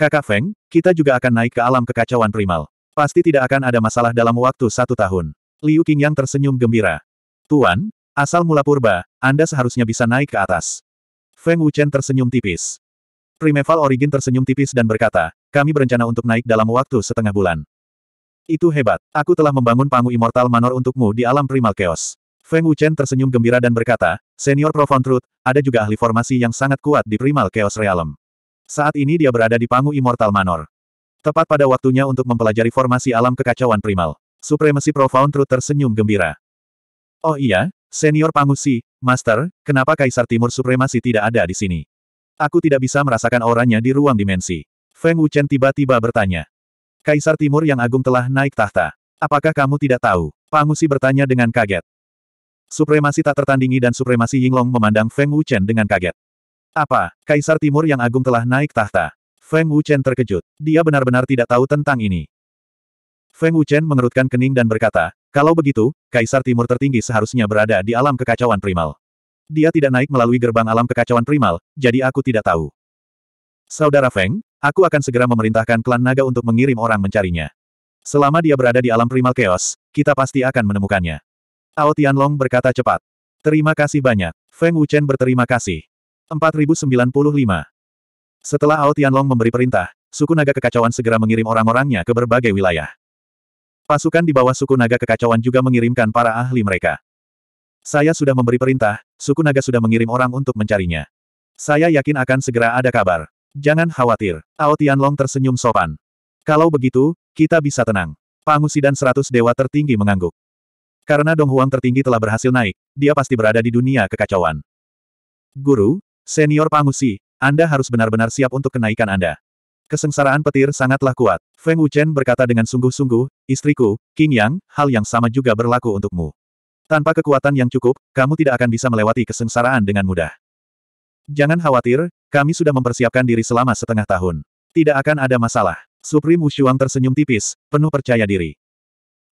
[SPEAKER 1] Kakak Feng, kita juga akan naik ke alam kekacauan primal. Pasti tidak akan ada masalah dalam waktu satu tahun. Liu yang tersenyum gembira. Tuan, asal mula purba, Anda seharusnya bisa naik ke atas. Feng Wuchen tersenyum tipis. Primeval Origin tersenyum tipis dan berkata, kami berencana untuk naik dalam waktu setengah bulan. Itu hebat, aku telah membangun pangu immortal manor untukmu di alam primal chaos. Feng Wuchen tersenyum gembira dan berkata, Senior Profound Truth, ada juga ahli formasi yang sangat kuat di primal chaos realm. Saat ini dia berada di Pangu Immortal Manor. Tepat pada waktunya untuk mempelajari formasi alam kekacauan primal. Supremasi Profound Truth tersenyum gembira. Oh iya, Senior Pangusi, Master, kenapa Kaisar Timur Supremasi tidak ada di sini? Aku tidak bisa merasakan auranya di ruang dimensi. Feng Wuchen tiba-tiba bertanya. Kaisar Timur yang agung telah naik tahta. Apakah kamu tidak tahu? Pangusi bertanya dengan kaget. Supremasi tak tertandingi dan supremasi Yinglong memandang Feng Wuchen dengan kaget. Apa, Kaisar Timur yang agung telah naik tahta? Feng Wuchen terkejut. Dia benar-benar tidak tahu tentang ini. Feng Wuchen mengerutkan kening dan berkata, kalau begitu, Kaisar Timur tertinggi seharusnya berada di alam kekacauan primal. Dia tidak naik melalui gerbang alam kekacauan primal, jadi aku tidak tahu. Saudara Feng, aku akan segera memerintahkan klan naga untuk mengirim orang mencarinya. Selama dia berada di alam primal chaos, kita pasti akan menemukannya. Ao Tianlong berkata cepat. Terima kasih banyak. Feng Wuchen berterima kasih. 4095. Setelah Ao Tianlong memberi perintah, suku naga kekacauan segera mengirim orang-orangnya ke berbagai wilayah. Pasukan di bawah suku naga kekacauan juga mengirimkan para ahli mereka. Saya sudah memberi perintah, suku naga sudah mengirim orang untuk mencarinya. Saya yakin akan segera ada kabar. Jangan khawatir. Ao Tianlong tersenyum sopan. Kalau begitu, kita bisa tenang. Pangusi dan seratus dewa tertinggi mengangguk. Karena Dong Huang tertinggi telah berhasil naik, dia pasti berada di dunia kekacauan. Guru, Senior Pangusi, Anda harus benar-benar siap untuk kenaikan Anda. Kesengsaraan petir sangatlah kuat. Feng Wuchen berkata dengan sungguh-sungguh, istriku, King Yang, hal yang sama juga berlaku untukmu. Tanpa kekuatan yang cukup, kamu tidak akan bisa melewati kesengsaraan dengan mudah. Jangan khawatir, kami sudah mempersiapkan diri selama setengah tahun. Tidak akan ada masalah. Supreme Wushuang tersenyum tipis, penuh percaya diri.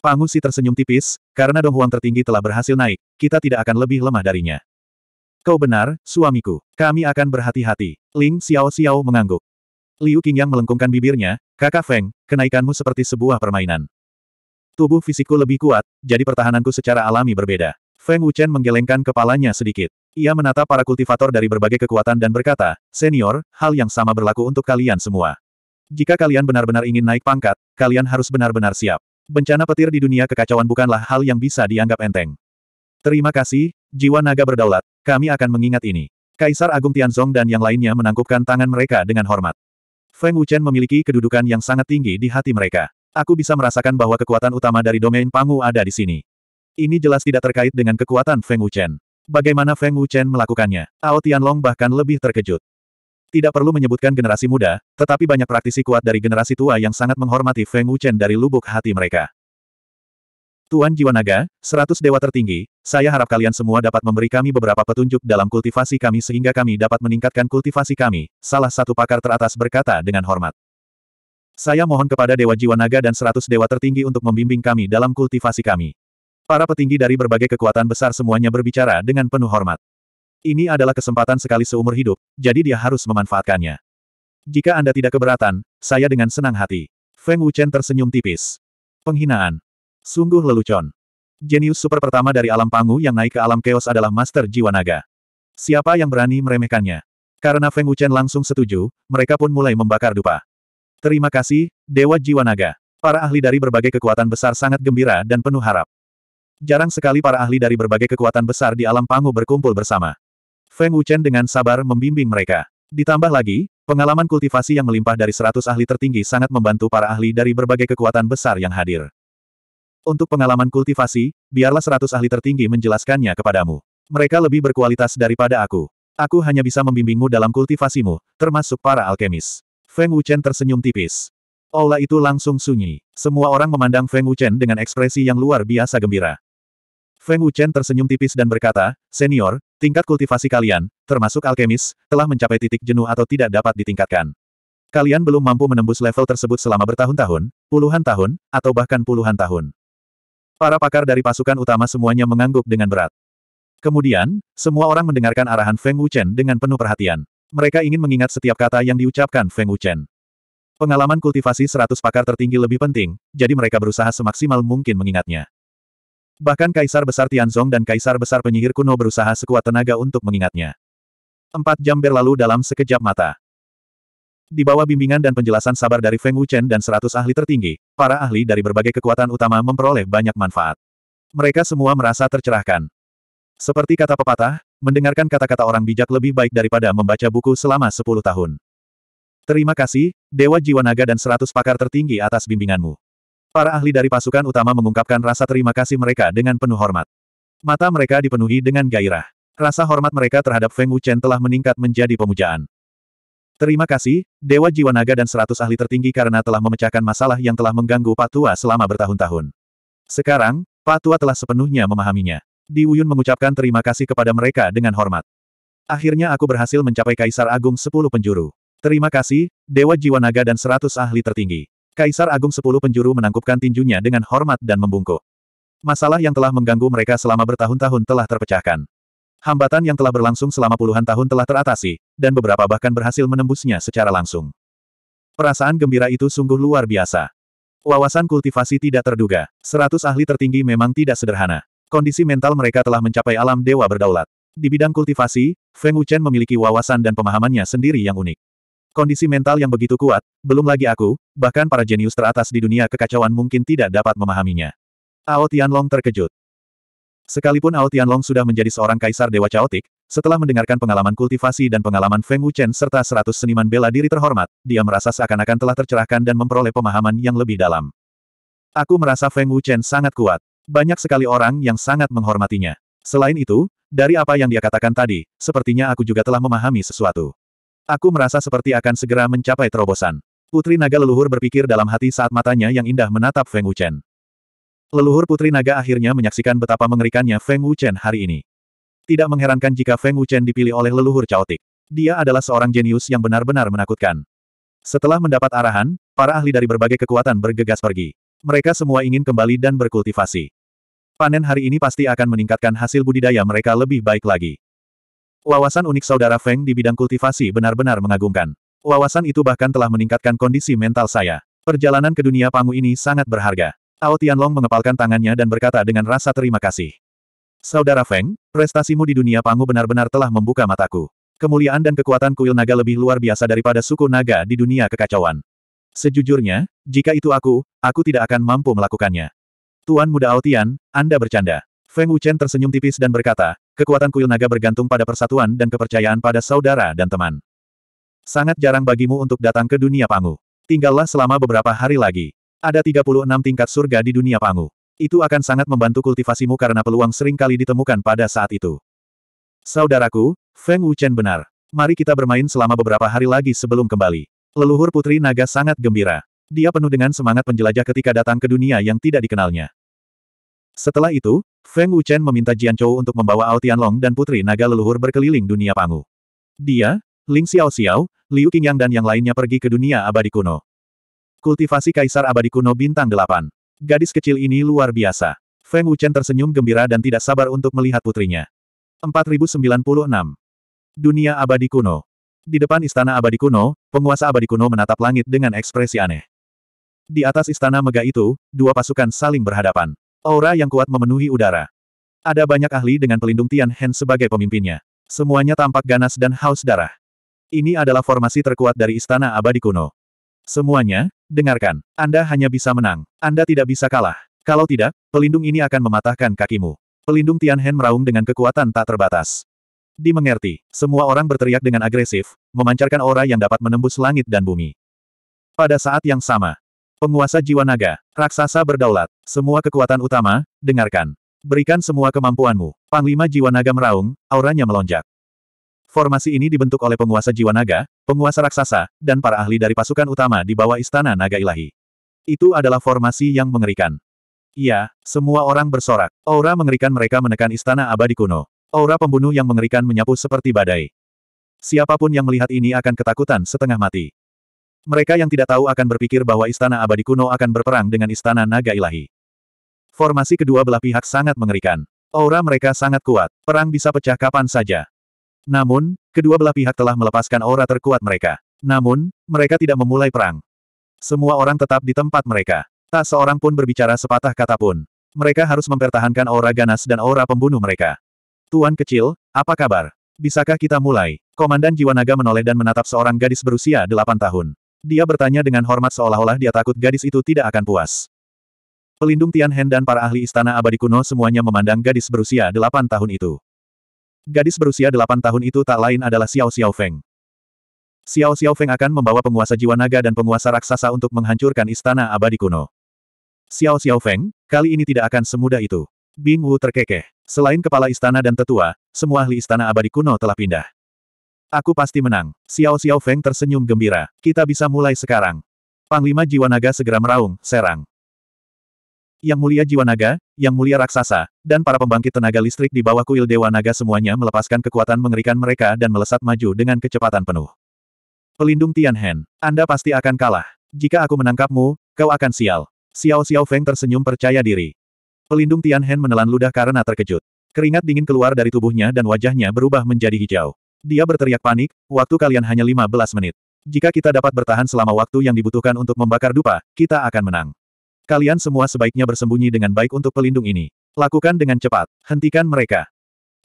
[SPEAKER 1] Pangusi tersenyum tipis, karena Dong Huang tertinggi telah berhasil naik, kita tidak akan lebih lemah darinya. Kau benar, suamiku. Kami akan berhati-hati. Ling Xiao Xiao mengangguk. Liu Qingyang melengkungkan bibirnya, kakak Feng, kenaikanmu seperti sebuah permainan. Tubuh fisikku lebih kuat, jadi pertahananku secara alami berbeda. Feng Wuchen menggelengkan kepalanya sedikit. Ia menata para kultivator dari berbagai kekuatan dan berkata, Senior, hal yang sama berlaku untuk kalian semua. Jika kalian benar-benar ingin naik pangkat, kalian harus benar-benar siap. Bencana petir di dunia kekacauan bukanlah hal yang bisa dianggap enteng. Terima kasih, jiwa naga berdaulat, kami akan mengingat ini. Kaisar Agung Tianzong dan yang lainnya menangkupkan tangan mereka dengan hormat. Feng Wuchen memiliki kedudukan yang sangat tinggi di hati mereka. Aku bisa merasakan bahwa kekuatan utama dari domain Pangu ada di sini. Ini jelas tidak terkait dengan kekuatan Feng Wuchen. Bagaimana Feng Wuchen melakukannya? Ao Tianlong bahkan lebih terkejut. Tidak perlu menyebutkan generasi muda, tetapi banyak praktisi kuat dari generasi tua yang sangat menghormati Feng Wuchen dari lubuk hati mereka. Tuan Jiwa Naga, 100 dewa tertinggi, saya harap kalian semua dapat memberi kami beberapa petunjuk dalam kultivasi kami sehingga kami dapat meningkatkan kultivasi kami, salah satu pakar teratas berkata dengan hormat. Saya mohon kepada Dewa Jiwa Naga dan seratus dewa tertinggi untuk membimbing kami dalam kultivasi kami. Para petinggi dari berbagai kekuatan besar semuanya berbicara dengan penuh hormat. Ini adalah kesempatan sekali seumur hidup, jadi dia harus memanfaatkannya. Jika Anda tidak keberatan, saya dengan senang hati. Feng Wuchen tersenyum tipis. Penghinaan. Sungguh lelucon. Jenius super pertama dari alam pangu yang naik ke alam keos adalah Master Jiwa Naga. Siapa yang berani meremehkannya? Karena Feng Wuchen langsung setuju, mereka pun mulai membakar dupa. Terima kasih, Dewa Jiwa Naga. Para ahli dari berbagai kekuatan besar sangat gembira dan penuh harap. Jarang sekali para ahli dari berbagai kekuatan besar di alam pangu berkumpul bersama. Feng Wuchen dengan sabar membimbing mereka. Ditambah lagi, pengalaman kultivasi yang melimpah dari seratus ahli tertinggi sangat membantu para ahli dari berbagai kekuatan besar yang hadir. Untuk pengalaman kultivasi, biarlah seratus ahli tertinggi menjelaskannya kepadamu. Mereka lebih berkualitas daripada aku. Aku hanya bisa membimbingmu dalam kultivasimu, termasuk para alkemis. Feng Wuchen tersenyum tipis. Aula itu langsung sunyi. Semua orang memandang Feng Wuchen dengan ekspresi yang luar biasa gembira. Feng Wuchen tersenyum tipis dan berkata, Senior, tingkat kultivasi kalian, termasuk alkemis, telah mencapai titik jenuh atau tidak dapat ditingkatkan. Kalian belum mampu menembus level tersebut selama bertahun-tahun, puluhan tahun, atau bahkan puluhan tahun. Para pakar dari pasukan utama semuanya mengangguk dengan berat. Kemudian, semua orang mendengarkan arahan Feng Wuchen dengan penuh perhatian. Mereka ingin mengingat setiap kata yang diucapkan Feng Wuchen. Pengalaman kultivasi seratus pakar tertinggi lebih penting, jadi mereka berusaha semaksimal mungkin mengingatnya. Bahkan Kaisar Besar Tianzong dan Kaisar Besar Penyihir Kuno berusaha sekuat tenaga untuk mengingatnya. Empat jam berlalu dalam sekejap mata. Di bawah bimbingan dan penjelasan sabar dari Feng Wuchen dan seratus ahli tertinggi, para ahli dari berbagai kekuatan utama memperoleh banyak manfaat. Mereka semua merasa tercerahkan. Seperti kata pepatah, mendengarkan kata-kata orang bijak lebih baik daripada membaca buku selama sepuluh tahun. Terima kasih, Dewa Jiwa Naga dan seratus pakar tertinggi atas bimbinganmu. Para ahli dari pasukan utama mengungkapkan rasa terima kasih mereka dengan penuh hormat. Mata mereka dipenuhi dengan gairah. Rasa hormat mereka terhadap Feng Wuchen telah meningkat menjadi pemujaan. Terima kasih, Dewa Jiwa Naga dan seratus ahli tertinggi karena telah memecahkan masalah yang telah mengganggu Patua selama bertahun-tahun. Sekarang, Patua telah sepenuhnya memahaminya. Di Wuyun mengucapkan terima kasih kepada mereka dengan hormat. Akhirnya aku berhasil mencapai Kaisar Agung Sepuluh Penjuru. Terima kasih, Dewa Jiwa Naga dan seratus ahli tertinggi. Kaisar Agung Sepuluh Penjuru menangkupkan tinjunya dengan hormat dan membungkuk. Masalah yang telah mengganggu mereka selama bertahun-tahun telah terpecahkan. Hambatan yang telah berlangsung selama puluhan tahun telah teratasi, dan beberapa bahkan berhasil menembusnya secara langsung. Perasaan gembira itu sungguh luar biasa. Wawasan kultivasi tidak terduga. Seratus ahli tertinggi memang tidak sederhana. Kondisi mental mereka telah mencapai alam dewa berdaulat. Di bidang kultivasi, Feng Wuchen memiliki wawasan dan pemahamannya sendiri yang unik. Kondisi mental yang begitu kuat, belum lagi aku, bahkan para jenius teratas di dunia kekacauan mungkin tidak dapat memahaminya. Ao Tianlong terkejut. Sekalipun Ao Tianlong sudah menjadi seorang kaisar dewa caotik, setelah mendengarkan pengalaman kultivasi dan pengalaman Feng Wuchen serta seratus seniman bela diri terhormat, dia merasa seakan-akan telah tercerahkan dan memperoleh pemahaman yang lebih dalam. Aku merasa Feng Wuchen sangat kuat. Banyak sekali orang yang sangat menghormatinya. Selain itu, dari apa yang dia katakan tadi, sepertinya aku juga telah memahami sesuatu. Aku merasa seperti akan segera mencapai terobosan. Putri naga leluhur berpikir dalam hati saat matanya yang indah menatap Feng Wuchen. Leluhur Putri Naga akhirnya menyaksikan betapa mengerikannya Feng Wuchen hari ini. Tidak mengherankan jika Feng Wuchen dipilih oleh leluhur caotik. Dia adalah seorang jenius yang benar-benar menakutkan. Setelah mendapat arahan, para ahli dari berbagai kekuatan bergegas pergi. Mereka semua ingin kembali dan berkultivasi. Panen hari ini pasti akan meningkatkan hasil budidaya mereka lebih baik lagi. Wawasan unik saudara Feng di bidang kultivasi benar-benar mengagumkan. Wawasan itu bahkan telah meningkatkan kondisi mental saya. Perjalanan ke dunia pangu ini sangat berharga. Tao Tianlong mengepalkan tangannya dan berkata dengan rasa terima kasih. Saudara Feng, prestasimu di dunia Pangu benar-benar telah membuka mataku. Kemuliaan dan kekuatan kuil naga lebih luar biasa daripada suku naga di dunia kekacauan. Sejujurnya, jika itu aku, aku tidak akan mampu melakukannya. Tuan Muda Aotian, Anda bercanda. Feng Wuchen tersenyum tipis dan berkata, kekuatan kuil naga bergantung pada persatuan dan kepercayaan pada saudara dan teman. Sangat jarang bagimu untuk datang ke dunia Pangu. Tinggallah selama beberapa hari lagi. Ada 36 tingkat surga di dunia Pangu. Itu akan sangat membantu kultivasimu karena peluang seringkali ditemukan pada saat itu. Saudaraku, Feng Wuchen benar. Mari kita bermain selama beberapa hari lagi sebelum kembali. Leluhur Putri Naga sangat gembira. Dia penuh dengan semangat penjelajah ketika datang ke dunia yang tidak dikenalnya. Setelah itu, Feng Wuchen meminta Jian Chou untuk membawa Ao Tianlong dan Putri Naga leluhur berkeliling dunia Pangu. Dia, Ling Xiao Xiao, Liu Qingyang dan yang lainnya pergi ke dunia abadi kuno. Kultivasi Kaisar Abadi Kuno Bintang 8. Gadis kecil ini luar biasa. Feng Wuchen tersenyum gembira dan tidak sabar untuk melihat putrinya. 4096. Dunia Abadi Kuno. Di depan istana Abadi Kuno, penguasa Abadi Kuno menatap langit dengan ekspresi aneh. Di atas istana megah itu, dua pasukan saling berhadapan. Aura yang kuat memenuhi udara. Ada banyak ahli dengan pelindung Tian Hen sebagai pemimpinnya. Semuanya tampak ganas dan haus darah. Ini adalah formasi terkuat dari istana abadi kuno. Semuanya, Dengarkan, Anda hanya bisa menang. Anda tidak bisa kalah. Kalau tidak, pelindung ini akan mematahkan kakimu. Pelindung Tianhen meraung dengan kekuatan tak terbatas. Dimengerti, semua orang berteriak dengan agresif, memancarkan aura yang dapat menembus langit dan bumi. Pada saat yang sama, penguasa jiwa naga, raksasa berdaulat, semua kekuatan utama, dengarkan. Berikan semua kemampuanmu. Panglima jiwa naga meraung, auranya melonjak. Formasi ini dibentuk oleh penguasa jiwa naga, penguasa raksasa, dan para ahli dari pasukan utama di bawah istana naga ilahi. Itu adalah formasi yang mengerikan. Iya, semua orang bersorak. Aura mengerikan mereka menekan istana abadi kuno. Aura pembunuh yang mengerikan menyapu seperti badai. Siapapun yang melihat ini akan ketakutan setengah mati. Mereka yang tidak tahu akan berpikir bahwa istana abadi kuno akan berperang dengan istana naga ilahi. Formasi kedua belah pihak sangat mengerikan. Aura mereka sangat kuat. Perang bisa pecah kapan saja. Namun, kedua belah pihak telah melepaskan aura terkuat mereka. Namun, mereka tidak memulai perang. Semua orang tetap di tempat mereka. Tak seorang pun berbicara sepatah kata pun. Mereka harus mempertahankan aura ganas dan aura pembunuh mereka. Tuan kecil, apa kabar? Bisakah kita mulai? Komandan Jiwa Naga menoleh dan menatap seorang gadis berusia 8 tahun. Dia bertanya dengan hormat seolah-olah dia takut gadis itu tidak akan puas. Pelindung Tian Hen dan para ahli istana abadi kuno semuanya memandang gadis berusia 8 tahun itu. Gadis berusia delapan tahun itu tak lain adalah Xiao Xiao Feng. Xiao Xiao Feng akan membawa penguasa jiwa naga dan penguasa raksasa untuk menghancurkan istana abadi kuno. Xiao Xiao Feng, kali ini tidak akan semudah itu. Bing Wu terkekeh. Selain kepala istana dan tetua, semua ahli istana abadi kuno telah pindah. Aku pasti menang. Xiao Xiao Feng tersenyum gembira. Kita bisa mulai sekarang. Panglima Jiwa Naga segera meraung, serang. Yang Mulia Jiwa Naga, yang mulia raksasa, dan para pembangkit tenaga listrik di bawah kuil Dewa Naga semuanya melepaskan kekuatan mengerikan mereka dan melesat maju dengan kecepatan penuh. Pelindung Tianhen, Anda pasti akan kalah. Jika aku menangkapmu, kau akan sial. Xiao Xiao Feng tersenyum percaya diri. Pelindung Tianhen menelan ludah karena terkejut. Keringat dingin keluar dari tubuhnya dan wajahnya berubah menjadi hijau. Dia berteriak panik, waktu kalian hanya 15 menit. Jika kita dapat bertahan selama waktu yang dibutuhkan untuk membakar dupa, kita akan menang. Kalian semua sebaiknya bersembunyi dengan baik untuk pelindung ini. Lakukan dengan cepat. Hentikan mereka.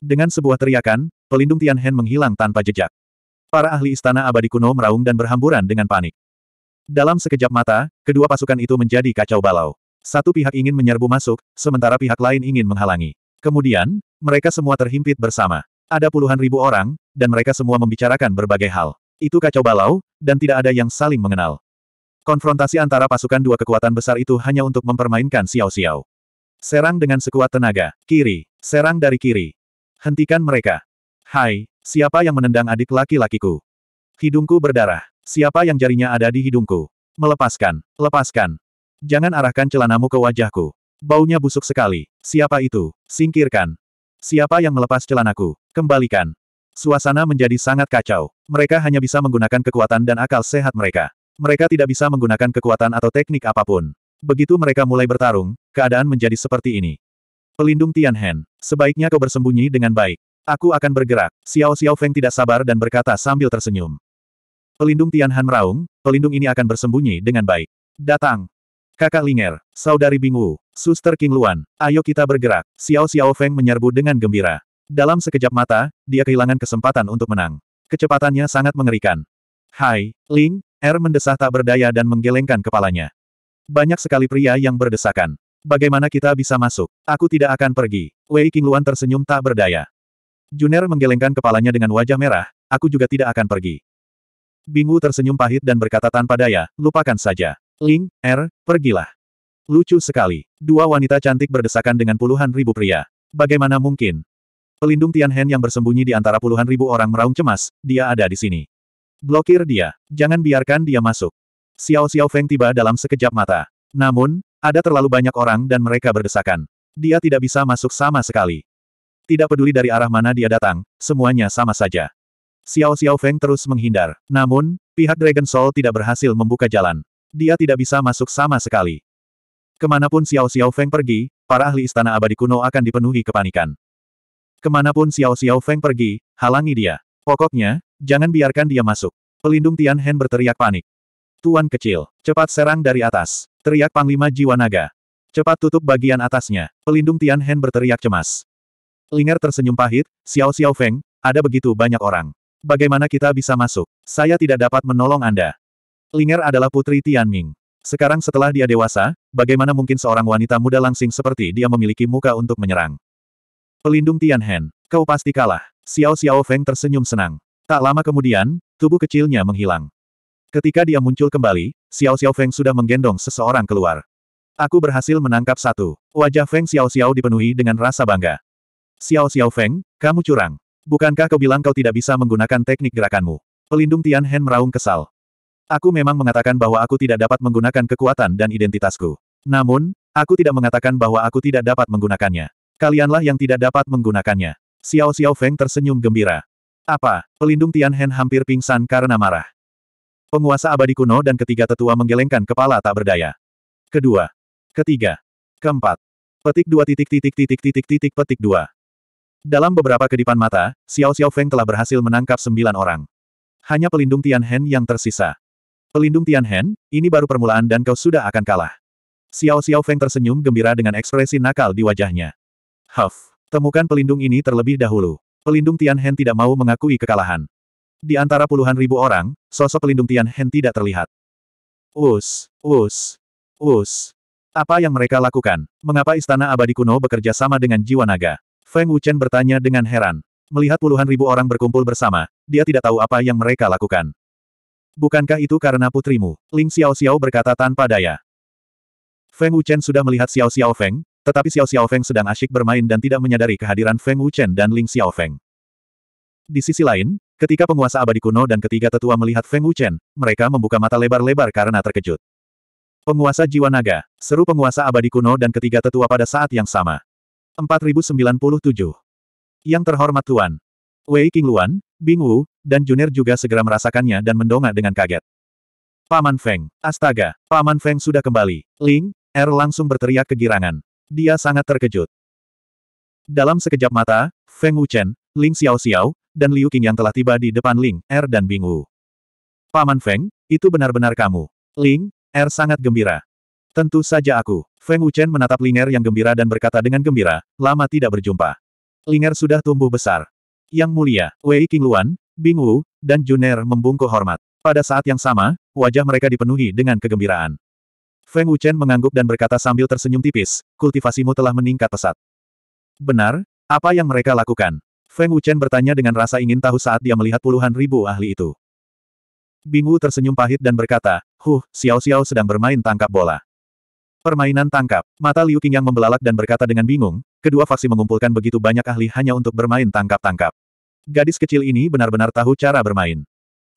[SPEAKER 1] Dengan sebuah teriakan, pelindung Tianhen menghilang tanpa jejak. Para ahli istana abadi kuno meraung dan berhamburan dengan panik. Dalam sekejap mata, kedua pasukan itu menjadi kacau balau. Satu pihak ingin menyerbu masuk, sementara pihak lain ingin menghalangi. Kemudian, mereka semua terhimpit bersama. Ada puluhan ribu orang, dan mereka semua membicarakan berbagai hal. Itu kacau balau, dan tidak ada yang saling mengenal. Konfrontasi antara pasukan dua kekuatan besar itu hanya untuk mempermainkan Xiao Xiao. Serang dengan sekuat tenaga. Kiri. Serang dari kiri. Hentikan mereka. Hai, siapa yang menendang adik laki-lakiku? Hidungku berdarah. Siapa yang jarinya ada di hidungku? Melepaskan. Lepaskan. Jangan arahkan celanamu ke wajahku. Baunya busuk sekali. Siapa itu? Singkirkan. Siapa yang melepas celanaku? Kembalikan. Suasana menjadi sangat kacau. Mereka hanya bisa menggunakan kekuatan dan akal sehat mereka. Mereka tidak bisa menggunakan kekuatan atau teknik apapun. Begitu mereka mulai bertarung, keadaan menjadi seperti ini. Pelindung Tianhen, sebaiknya kau bersembunyi dengan baik. Aku akan bergerak. Xiao Xiao Feng tidak sabar dan berkata sambil tersenyum. Pelindung Tianhan meraung, pelindung ini akan bersembunyi dengan baik. Datang. Kakak Linger, saudari Bingwu, suster King Luan, ayo kita bergerak. Xiao Xiao Feng menyerbu dengan gembira. Dalam sekejap mata, dia kehilangan kesempatan untuk menang. Kecepatannya sangat mengerikan. Hai, Ling, Er mendesah tak berdaya dan menggelengkan kepalanya. Banyak sekali pria yang berdesakan. Bagaimana kita bisa masuk? Aku tidak akan pergi. Wei Qingluan tersenyum tak berdaya. Juner menggelengkan kepalanya dengan wajah merah, aku juga tidak akan pergi. Bingu tersenyum pahit dan berkata tanpa daya, lupakan saja. Ling, Er, pergilah. Lucu sekali. Dua wanita cantik berdesakan dengan puluhan ribu pria. Bagaimana mungkin? Pelindung Tianhen yang bersembunyi di antara puluhan ribu orang meraung cemas, dia ada di sini. Blokir dia. Jangan biarkan dia masuk. Xiao Xiao Feng tiba dalam sekejap mata. Namun, ada terlalu banyak orang dan mereka berdesakan. Dia tidak bisa masuk sama sekali. Tidak peduli dari arah mana dia datang, semuanya sama saja. Xiao Xiao Feng terus menghindar. Namun, pihak Dragon Soul tidak berhasil membuka jalan. Dia tidak bisa masuk sama sekali. Kemanapun Xiao Xiao Feng pergi, para ahli istana abadi kuno akan dipenuhi kepanikan. Kemanapun Xiao Xiao Feng pergi, halangi dia. Pokoknya, Jangan biarkan dia masuk. Pelindung Tian Hen berteriak panik. Tuan kecil, cepat serang dari atas. Teriak Panglima Jiwa Naga. Cepat tutup bagian atasnya. Pelindung Tian Hen berteriak cemas. Linger tersenyum pahit, Xiao Xiao Feng, ada begitu banyak orang. Bagaimana kita bisa masuk? Saya tidak dapat menolong Anda. Linger adalah putri Tian Ming. Sekarang setelah dia dewasa, bagaimana mungkin seorang wanita muda langsing seperti dia memiliki muka untuk menyerang? Pelindung Tian Hen, kau pasti kalah. Xiao Xiao Feng tersenyum senang. Tak lama kemudian, tubuh kecilnya menghilang. Ketika dia muncul kembali, Xiao Xiao Feng sudah menggendong seseorang keluar. Aku berhasil menangkap satu. Wajah Feng Xiao Xiao dipenuhi dengan rasa bangga. Xiao Xiao Feng, kamu curang. Bukankah kau bilang kau tidak bisa menggunakan teknik gerakanmu? Pelindung Tian Hen meraung kesal. Aku memang mengatakan bahwa aku tidak dapat menggunakan kekuatan dan identitasku. Namun, aku tidak mengatakan bahwa aku tidak dapat menggunakannya. Kalianlah yang tidak dapat menggunakannya. Xiao Xiao Feng tersenyum gembira. Apa? Pelindung Tian Tianhen hampir pingsan karena marah. Penguasa abadi kuno dan ketiga tetua menggelengkan kepala tak berdaya. Kedua. Ketiga. Keempat. Petik dua titik titik titik titik titik petik dua. Dalam beberapa kedipan mata, Xiao Xiao Feng telah berhasil menangkap sembilan orang. Hanya pelindung Tian Tianhen yang tersisa. Pelindung Tian Tianhen, ini baru permulaan dan kau sudah akan kalah. Xiao Xiao Feng tersenyum gembira dengan ekspresi nakal di wajahnya. Huff, temukan pelindung ini terlebih dahulu. Pelindung Tian Hen tidak mau mengakui kekalahan. Di antara puluhan ribu orang, sosok pelindung Tian Hen tidak terlihat. Us, us, us. Apa yang mereka lakukan? Mengapa istana abadi kuno bekerja sama dengan jiwa naga? Feng Wuchen bertanya dengan heran. Melihat puluhan ribu orang berkumpul bersama, dia tidak tahu apa yang mereka lakukan. Bukankah itu karena putrimu? Ling Xiao Xiao berkata tanpa daya. Feng Wuchen sudah melihat Xiao Xiao Feng, tetapi Xiao Xiao Feng sedang asyik bermain dan tidak menyadari kehadiran Feng Wuchen dan Ling Xiao Feng. Di sisi lain, ketika penguasa abadi kuno dan ketiga tetua melihat Feng Wuchen, mereka membuka mata lebar-lebar karena terkejut. Penguasa jiwa naga, seru penguasa abadi kuno dan ketiga tetua pada saat yang sama. 4097. Yang terhormat Tuan. Wei King Luan, Bing Wu, dan Junir juga segera merasakannya dan mendongak dengan kaget. Paman Feng, astaga, Paman Feng sudah kembali. Ling, Er langsung berteriak kegirangan. Dia sangat terkejut. Dalam sekejap mata, Feng Wuchen, Ling Xiao Xiao, dan Liu Qing yang telah tiba di depan Ling, Er dan Bing Wu. Paman Feng, itu benar-benar kamu. Ling, Er sangat gembira. Tentu saja aku. Feng Wuchen menatap Ling Er yang gembira dan berkata dengan gembira, lama tidak berjumpa. Ling Er sudah tumbuh besar. Yang mulia, Wei Luan, Bing Wu, dan Jun Er membungkuk hormat. Pada saat yang sama, wajah mereka dipenuhi dengan kegembiraan. Feng Wuchen mengangguk dan berkata sambil tersenyum tipis, kultivasimu telah meningkat pesat. Benar, apa yang mereka lakukan? Feng Wuchen bertanya dengan rasa ingin tahu saat dia melihat puluhan ribu ahli itu. Bingwu tersenyum pahit dan berkata, Huh, Xiao Xiao sedang bermain tangkap bola. Permainan tangkap, mata Liu yang membelalak dan berkata dengan bingung, kedua faksi mengumpulkan begitu banyak ahli hanya untuk bermain tangkap-tangkap. Gadis kecil ini benar-benar tahu cara bermain.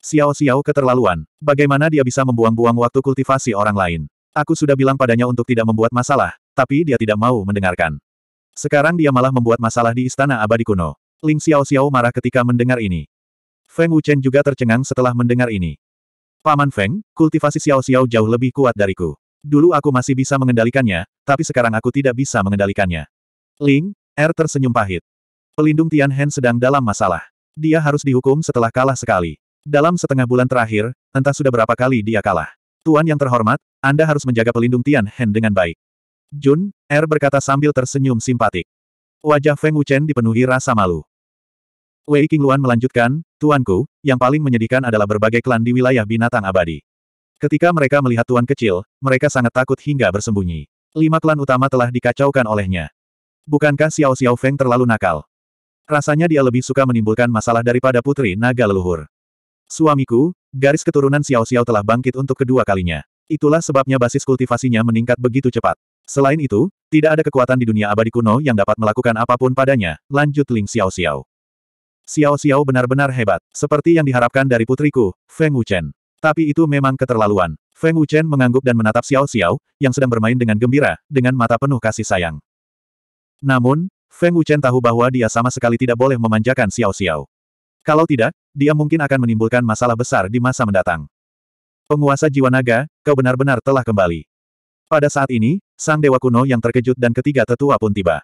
[SPEAKER 1] Xiao Xiao keterlaluan, bagaimana dia bisa membuang-buang waktu kultivasi orang lain. Aku sudah bilang padanya untuk tidak membuat masalah, tapi dia tidak mau mendengarkan. Sekarang dia malah membuat masalah di istana abadi kuno. Ling Xiao Xiao marah ketika mendengar ini. Feng Wuchen juga tercengang setelah mendengar ini. Paman Feng, kultivasi Xiao Xiao jauh lebih kuat dariku. Dulu aku masih bisa mengendalikannya, tapi sekarang aku tidak bisa mengendalikannya. Ling, Er tersenyum pahit. Pelindung Tian Hen sedang dalam masalah. Dia harus dihukum setelah kalah sekali. Dalam setengah bulan terakhir, entah sudah berapa kali dia kalah. Tuan yang terhormat, Anda harus menjaga pelindung Tian Hen dengan baik. Jun, Er berkata sambil tersenyum simpatik. Wajah Feng Wuchen dipenuhi rasa malu. Wei Qingluan melanjutkan, Tuanku, yang paling menyedihkan adalah berbagai klan di wilayah binatang abadi. Ketika mereka melihat Tuan kecil, mereka sangat takut hingga bersembunyi. Lima klan utama telah dikacaukan olehnya. Bukankah Xiao Xiao Feng terlalu nakal? Rasanya dia lebih suka menimbulkan masalah daripada putri naga leluhur. Suamiku, Garis keturunan Xiao Xiao telah bangkit untuk kedua kalinya. Itulah sebabnya basis kultivasinya meningkat begitu cepat. Selain itu, tidak ada kekuatan di dunia abadi kuno yang dapat melakukan apapun padanya, lanjut Ling Xiao Xiao. Xiao Xiao benar-benar hebat, seperti yang diharapkan dari putriku, Feng Wuchen. Tapi itu memang keterlaluan. Feng Wuchen mengangguk dan menatap Xiao Xiao, yang sedang bermain dengan gembira, dengan mata penuh kasih sayang. Namun, Feng Wuchen tahu bahwa dia sama sekali tidak boleh memanjakan Xiao Xiao. Kalau tidak, dia mungkin akan menimbulkan masalah besar di masa mendatang. Penguasa jiwa naga, kau benar-benar telah kembali. Pada saat ini, sang dewa kuno yang terkejut dan ketiga tetua pun tiba.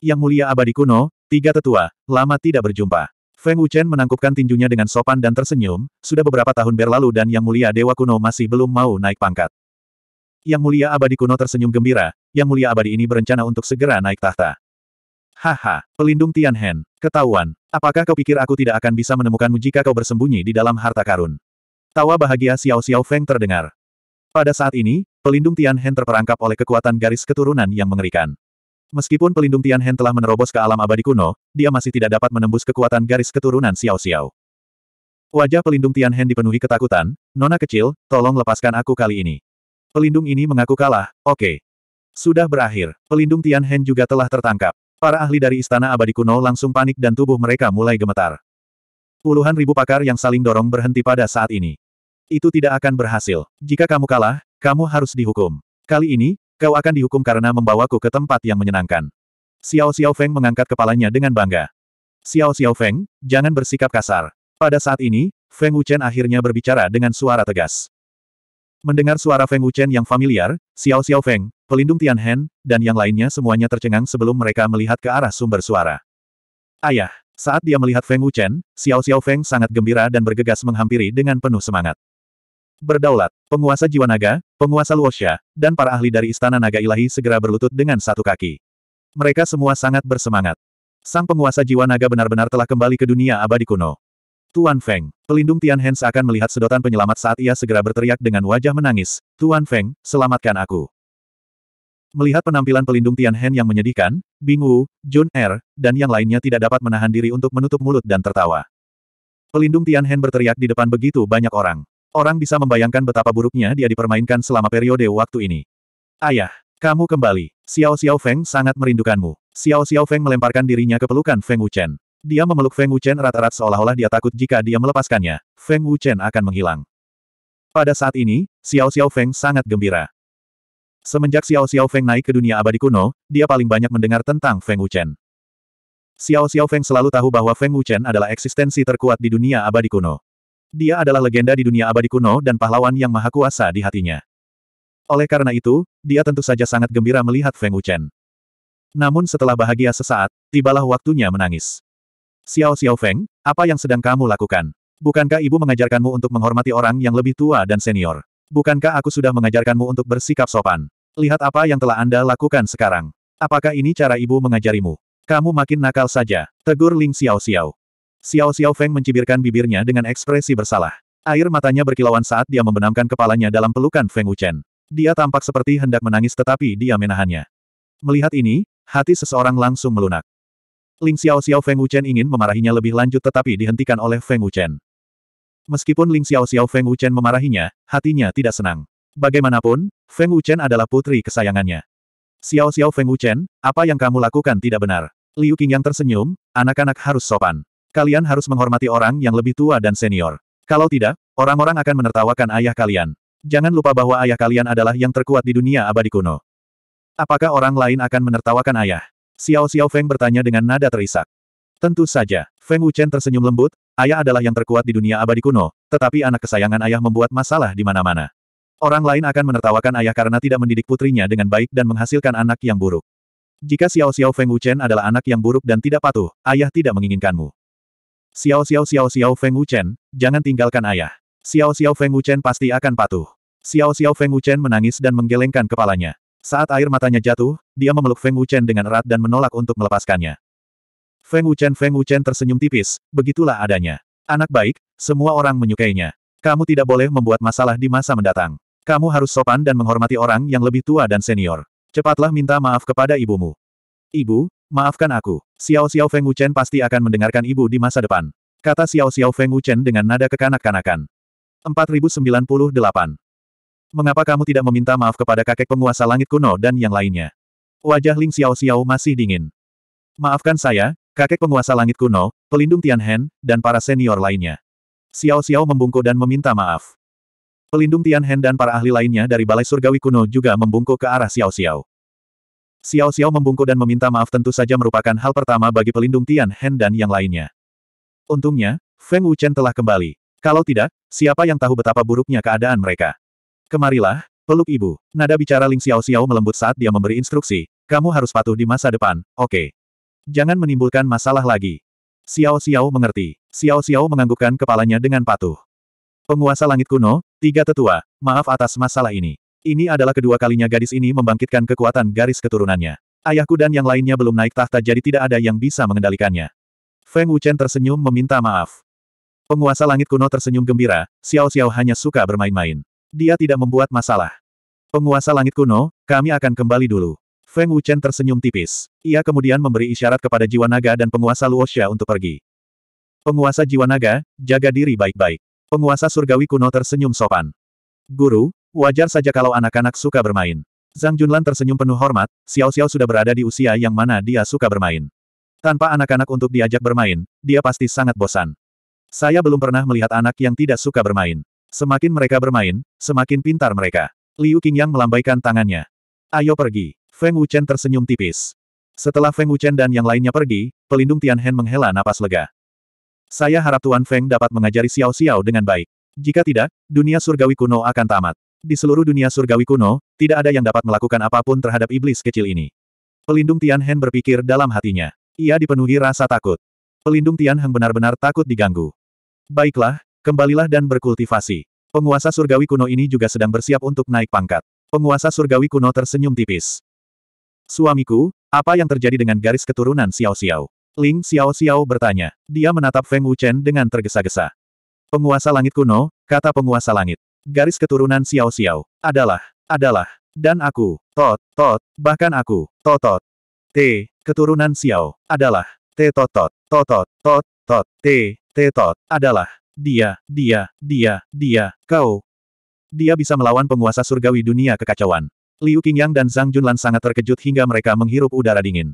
[SPEAKER 1] Yang mulia abadi kuno, tiga tetua, lama tidak berjumpa. Feng Wuchen menangkupkan tinjunya dengan sopan dan tersenyum, sudah beberapa tahun berlalu dan Yang Mulia Dewa Kuno masih belum mau naik pangkat. Yang Mulia Abadi Kuno tersenyum gembira, Yang Mulia Abadi ini berencana untuk segera naik tahta. Haha, pelindung Tianhen, ketahuan. Apakah kau pikir aku tidak akan bisa menemukanmu jika kau bersembunyi di dalam harta karun? Tawa bahagia Xiao Xiao Feng terdengar. Pada saat ini, pelindung Tianhen terperangkap oleh kekuatan garis keturunan yang mengerikan. Meskipun pelindung Tianhen telah menerobos ke alam abadi kuno, dia masih tidak dapat menembus kekuatan garis keturunan Xiao Xiao. Wajah pelindung Tianhen dipenuhi ketakutan, Nona kecil, tolong lepaskan aku kali ini. Pelindung ini mengaku kalah, oke. Okay. Sudah berakhir, pelindung Tianhen juga telah tertangkap. Para ahli dari Istana Abadi Kuno langsung panik dan tubuh mereka mulai gemetar. Puluhan ribu pakar yang saling dorong berhenti pada saat ini. Itu tidak akan berhasil. Jika kamu kalah, kamu harus dihukum. Kali ini, kau akan dihukum karena membawaku ke tempat yang menyenangkan. Xiao Xiao Feng mengangkat kepalanya dengan bangga. Xiao Xiao Feng, jangan bersikap kasar. Pada saat ini, Feng Wuchen akhirnya berbicara dengan suara tegas. Mendengar suara Feng Wuchen yang familiar, Xiao Xiao Feng, pelindung Tian Hen, dan yang lainnya semuanya tercengang sebelum mereka melihat ke arah sumber suara. Ayah, saat dia melihat Feng Wuchen, Xiao Xiao Feng sangat gembira dan bergegas menghampiri dengan penuh semangat. Berdaulat, penguasa jiwa naga, penguasa Luosha, dan para ahli dari Istana Naga Ilahi segera berlutut dengan satu kaki. Mereka semua sangat bersemangat. Sang penguasa jiwa naga benar-benar telah kembali ke dunia abadi kuno. Tuan Feng, pelindung Tian Hens akan melihat sedotan penyelamat saat ia segera berteriak dengan wajah menangis, Tuan Feng, selamatkan aku. Melihat penampilan pelindung Tian Hen yang menyedihkan, Bing Wu, Jun Er, dan yang lainnya tidak dapat menahan diri untuk menutup mulut dan tertawa. Pelindung Tian Hen berteriak di depan begitu banyak orang. Orang bisa membayangkan betapa buruknya dia dipermainkan selama periode waktu ini. Ayah, kamu kembali. Xiao Xiao Feng sangat merindukanmu. Xiao Xiao Feng melemparkan dirinya ke pelukan Feng Wuchen. Dia memeluk Feng Wuchen erat-erat seolah-olah dia takut jika dia melepaskannya, Feng Wuchen akan menghilang. Pada saat ini, Xiao Xiao Feng sangat gembira. Semenjak Xiao Xiao Feng naik ke dunia abadi kuno, dia paling banyak mendengar tentang Feng Wuchen. Xiao Xiao Feng selalu tahu bahwa Feng Wuchen adalah eksistensi terkuat di dunia abadi kuno. Dia adalah legenda di dunia abadi kuno dan pahlawan yang maha kuasa di hatinya. Oleh karena itu, dia tentu saja sangat gembira melihat Feng Wuchen. Namun setelah bahagia sesaat, tibalah waktunya menangis. Xiao Xiao Feng, apa yang sedang kamu lakukan? Bukankah ibu mengajarkanmu untuk menghormati orang yang lebih tua dan senior? Bukankah aku sudah mengajarkanmu untuk bersikap sopan? Lihat apa yang telah Anda lakukan sekarang. Apakah ini cara ibu mengajarimu? Kamu makin nakal saja, tegur Ling Xiao Xiao. Xiao Xiao Feng mencibirkan bibirnya dengan ekspresi bersalah. Air matanya berkilauan saat dia membenamkan kepalanya dalam pelukan Feng Wuchen. Dia tampak seperti hendak menangis tetapi dia menahannya. Melihat ini, hati seseorang langsung melunak. Ling Xiao Xiao Feng Wuchen ingin memarahinya lebih lanjut tetapi dihentikan oleh Feng Wuchen. Meskipun Ling Xiao Xiao Feng Wuchen memarahinya, hatinya tidak senang. Bagaimanapun, Feng Wuchen adalah putri kesayangannya. Xiao Xiao Feng Wuchen, apa yang kamu lakukan tidak benar. Liu yang tersenyum, anak-anak harus sopan. Kalian harus menghormati orang yang lebih tua dan senior. Kalau tidak, orang-orang akan menertawakan ayah kalian. Jangan lupa bahwa ayah kalian adalah yang terkuat di dunia abadi kuno. Apakah orang lain akan menertawakan ayah? Xiao Xiao Feng bertanya dengan nada terisak. Tentu saja, Feng Wuchen tersenyum lembut, ayah adalah yang terkuat di dunia abadi kuno, tetapi anak kesayangan ayah membuat masalah di mana-mana. Orang lain akan menertawakan ayah karena tidak mendidik putrinya dengan baik dan menghasilkan anak yang buruk. Jika Xiao Xiao Feng Wuchen adalah anak yang buruk dan tidak patuh, ayah tidak menginginkanmu. Xiao Xiao Xiao Xiao Feng Wuchen, jangan tinggalkan ayah. Xiao Xiao Feng Wuchen pasti akan patuh. Xiao Xiao Feng Wuchen menangis dan menggelengkan kepalanya. Saat air matanya jatuh, dia memeluk Feng Wuchen dengan erat dan menolak untuk melepaskannya. Feng Wuchen Feng Wuchen tersenyum tipis, begitulah adanya. Anak baik, semua orang menyukainya. Kamu tidak boleh membuat masalah di masa mendatang. Kamu harus sopan dan menghormati orang yang lebih tua dan senior. Cepatlah minta maaf kepada ibumu. Ibu, maafkan aku. Xiao Xiao Feng Wuchen pasti akan mendengarkan ibu di masa depan. Kata Xiao Xiao Feng Wuchen dengan nada kekanak-kanakan. 4098. Mengapa kamu tidak meminta maaf kepada kakek penguasa langit kuno dan yang lainnya? Wajah Ling Xiao Xiao masih dingin. Maafkan saya, kakek penguasa langit kuno, pelindung Tian dan para senior lainnya. Xiao Xiao membungkuk dan meminta maaf. Pelindung Tian dan para ahli lainnya dari Balai Surgawi Kuno juga membungkuk ke arah Xiao Xiao. Xiao Xiao membungkuk dan meminta maaf tentu saja merupakan hal pertama bagi pelindung Tian dan yang lainnya. Untungnya, Feng Wuchen telah kembali. Kalau tidak, siapa yang tahu betapa buruknya keadaan mereka. Kemarilah, peluk ibu. Nada bicara Ling Xiao Xiao melembut saat dia memberi instruksi. Kamu harus patuh di masa depan, oke. Okay. Jangan menimbulkan masalah lagi. Xiao Xiao mengerti. Xiao Xiao menganggukkan kepalanya dengan patuh. Penguasa langit kuno, tiga tetua, maaf atas masalah ini. Ini adalah kedua kalinya gadis ini membangkitkan kekuatan garis keturunannya. Ayahku dan yang lainnya belum naik tahta jadi tidak ada yang bisa mengendalikannya. Feng Wuchen tersenyum meminta maaf. Penguasa langit kuno tersenyum gembira, Xiao Xiao hanya suka bermain-main. Dia tidak membuat masalah. Penguasa langit kuno, kami akan kembali dulu. Feng Wuchen tersenyum tipis. Ia kemudian memberi isyarat kepada jiwa naga dan penguasa Luosha untuk pergi. Penguasa jiwa naga, jaga diri baik-baik. Penguasa surgawi kuno tersenyum sopan. Guru, wajar saja kalau anak-anak suka bermain. Zhang Junlan tersenyum penuh hormat, Xiao Xiao sudah berada di usia yang mana dia suka bermain. Tanpa anak-anak untuk diajak bermain, dia pasti sangat bosan. Saya belum pernah melihat anak yang tidak suka bermain. Semakin mereka bermain, semakin pintar mereka. Liu Qingyang melambaikan tangannya. Ayo pergi. Feng Wuchen tersenyum tipis. Setelah Feng Wuchen dan yang lainnya pergi, pelindung Tianhen menghela napas lega. Saya harap Tuan Feng dapat mengajari Xiao Xiao dengan baik. Jika tidak, dunia surgawi kuno akan tamat. Di seluruh dunia surgawi kuno, tidak ada yang dapat melakukan apapun terhadap iblis kecil ini. Pelindung Tianhen berpikir dalam hatinya. Ia dipenuhi rasa takut. Pelindung Tianheng benar-benar takut diganggu. Baiklah, Kembalilah dan berkultivasi. Penguasa surgawi kuno ini juga sedang bersiap untuk naik pangkat. Penguasa surgawi kuno tersenyum tipis. Suamiku, apa yang terjadi dengan garis keturunan Xiao Xiao? Ling Xiao Xiao bertanya. Dia menatap Feng Wuchen dengan tergesa-gesa. Penguasa langit kuno, kata penguasa langit. Garis keturunan Xiao Xiao adalah, adalah, dan aku, tot, tot, bahkan aku, tot, tot, T, keturunan Xiao, adalah, t tot tot tot, tot, t, t tot, adalah, dia, dia, dia, dia, kau. Dia bisa melawan penguasa surgawi dunia kekacauan. Liu Qingyang dan Zhang Junlan sangat terkejut hingga mereka menghirup udara dingin.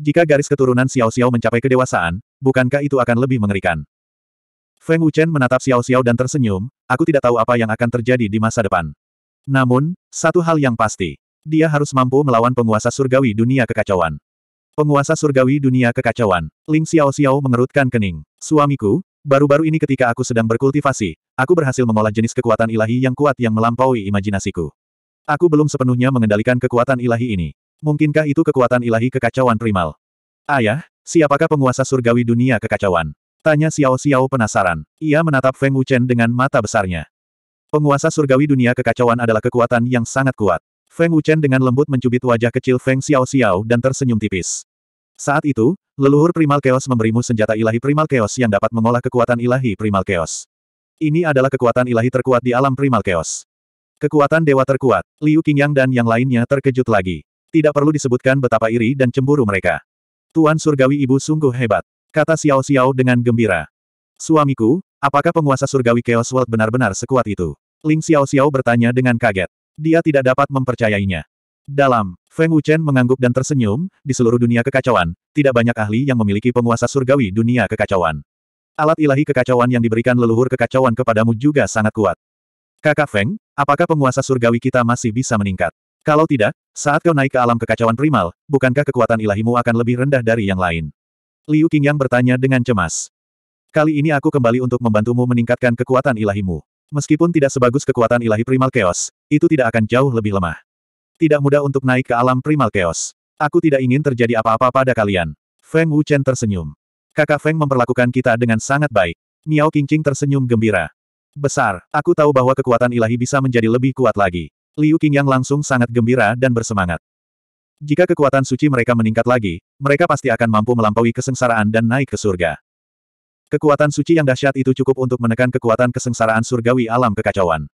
[SPEAKER 1] Jika garis keturunan Xiao Xiao mencapai kedewasaan, bukankah itu akan lebih mengerikan? Feng Wuchen menatap Xiao Xiao dan tersenyum, aku tidak tahu apa yang akan terjadi di masa depan. Namun, satu hal yang pasti, dia harus mampu melawan penguasa surgawi dunia kekacauan. Penguasa surgawi dunia kekacauan, Ling Xiao Xiao mengerutkan kening. Suamiku, Baru-baru ini ketika aku sedang berkultivasi, aku berhasil mengolah jenis kekuatan ilahi yang kuat yang melampaui imajinasiku. Aku belum sepenuhnya mengendalikan kekuatan ilahi ini. Mungkinkah itu kekuatan ilahi kekacauan primal? Ayah, siapakah penguasa surgawi dunia kekacauan? Tanya Xiao Xiao penasaran. Ia menatap Feng Wuchen dengan mata besarnya. Penguasa surgawi dunia kekacauan adalah kekuatan yang sangat kuat. Feng Wuchen dengan lembut mencubit wajah kecil Feng Xiao Xiao dan tersenyum tipis. Saat itu, leluhur primal chaos memberimu senjata ilahi primal chaos yang dapat mengolah kekuatan ilahi primal chaos. Ini adalah kekuatan ilahi terkuat di alam primal chaos. Kekuatan dewa terkuat, Liu Qingyang dan yang lainnya terkejut lagi. Tidak perlu disebutkan betapa iri dan cemburu mereka. Tuan Surgawi Ibu sungguh hebat, kata Xiao Xiao dengan gembira. Suamiku, apakah penguasa Surgawi Chaos World benar-benar sekuat itu? Ling Xiao Xiao bertanya dengan kaget. Dia tidak dapat mempercayainya. Dalam Feng Wuchen mengangguk dan tersenyum, di seluruh dunia kekacauan, tidak banyak ahli yang memiliki penguasa surgawi dunia kekacauan. Alat ilahi kekacauan yang diberikan leluhur kekacauan kepadamu juga sangat kuat. Kakak Feng, apakah penguasa surgawi kita masih bisa meningkat? Kalau tidak, saat kau naik ke alam kekacauan primal, bukankah kekuatan ilahimu akan lebih rendah dari yang lain? Liu Qingyang bertanya dengan cemas. Kali ini aku kembali untuk membantumu meningkatkan kekuatan ilahimu. Meskipun tidak sebagus kekuatan ilahi primal chaos, itu tidak akan jauh lebih lemah tidak mudah untuk naik ke alam primal chaos. Aku tidak ingin terjadi apa-apa pada kalian. Feng Wuchen tersenyum. Kakak Feng memperlakukan kita dengan sangat baik. Miao Qingqing tersenyum gembira. Besar, aku tahu bahwa kekuatan ilahi bisa menjadi lebih kuat lagi. Liu Qingyang langsung sangat gembira dan bersemangat. Jika kekuatan suci mereka meningkat lagi, mereka pasti akan mampu melampaui kesengsaraan dan naik ke surga. Kekuatan suci yang dahsyat itu cukup untuk menekan kekuatan kesengsaraan surgawi alam kekacauan.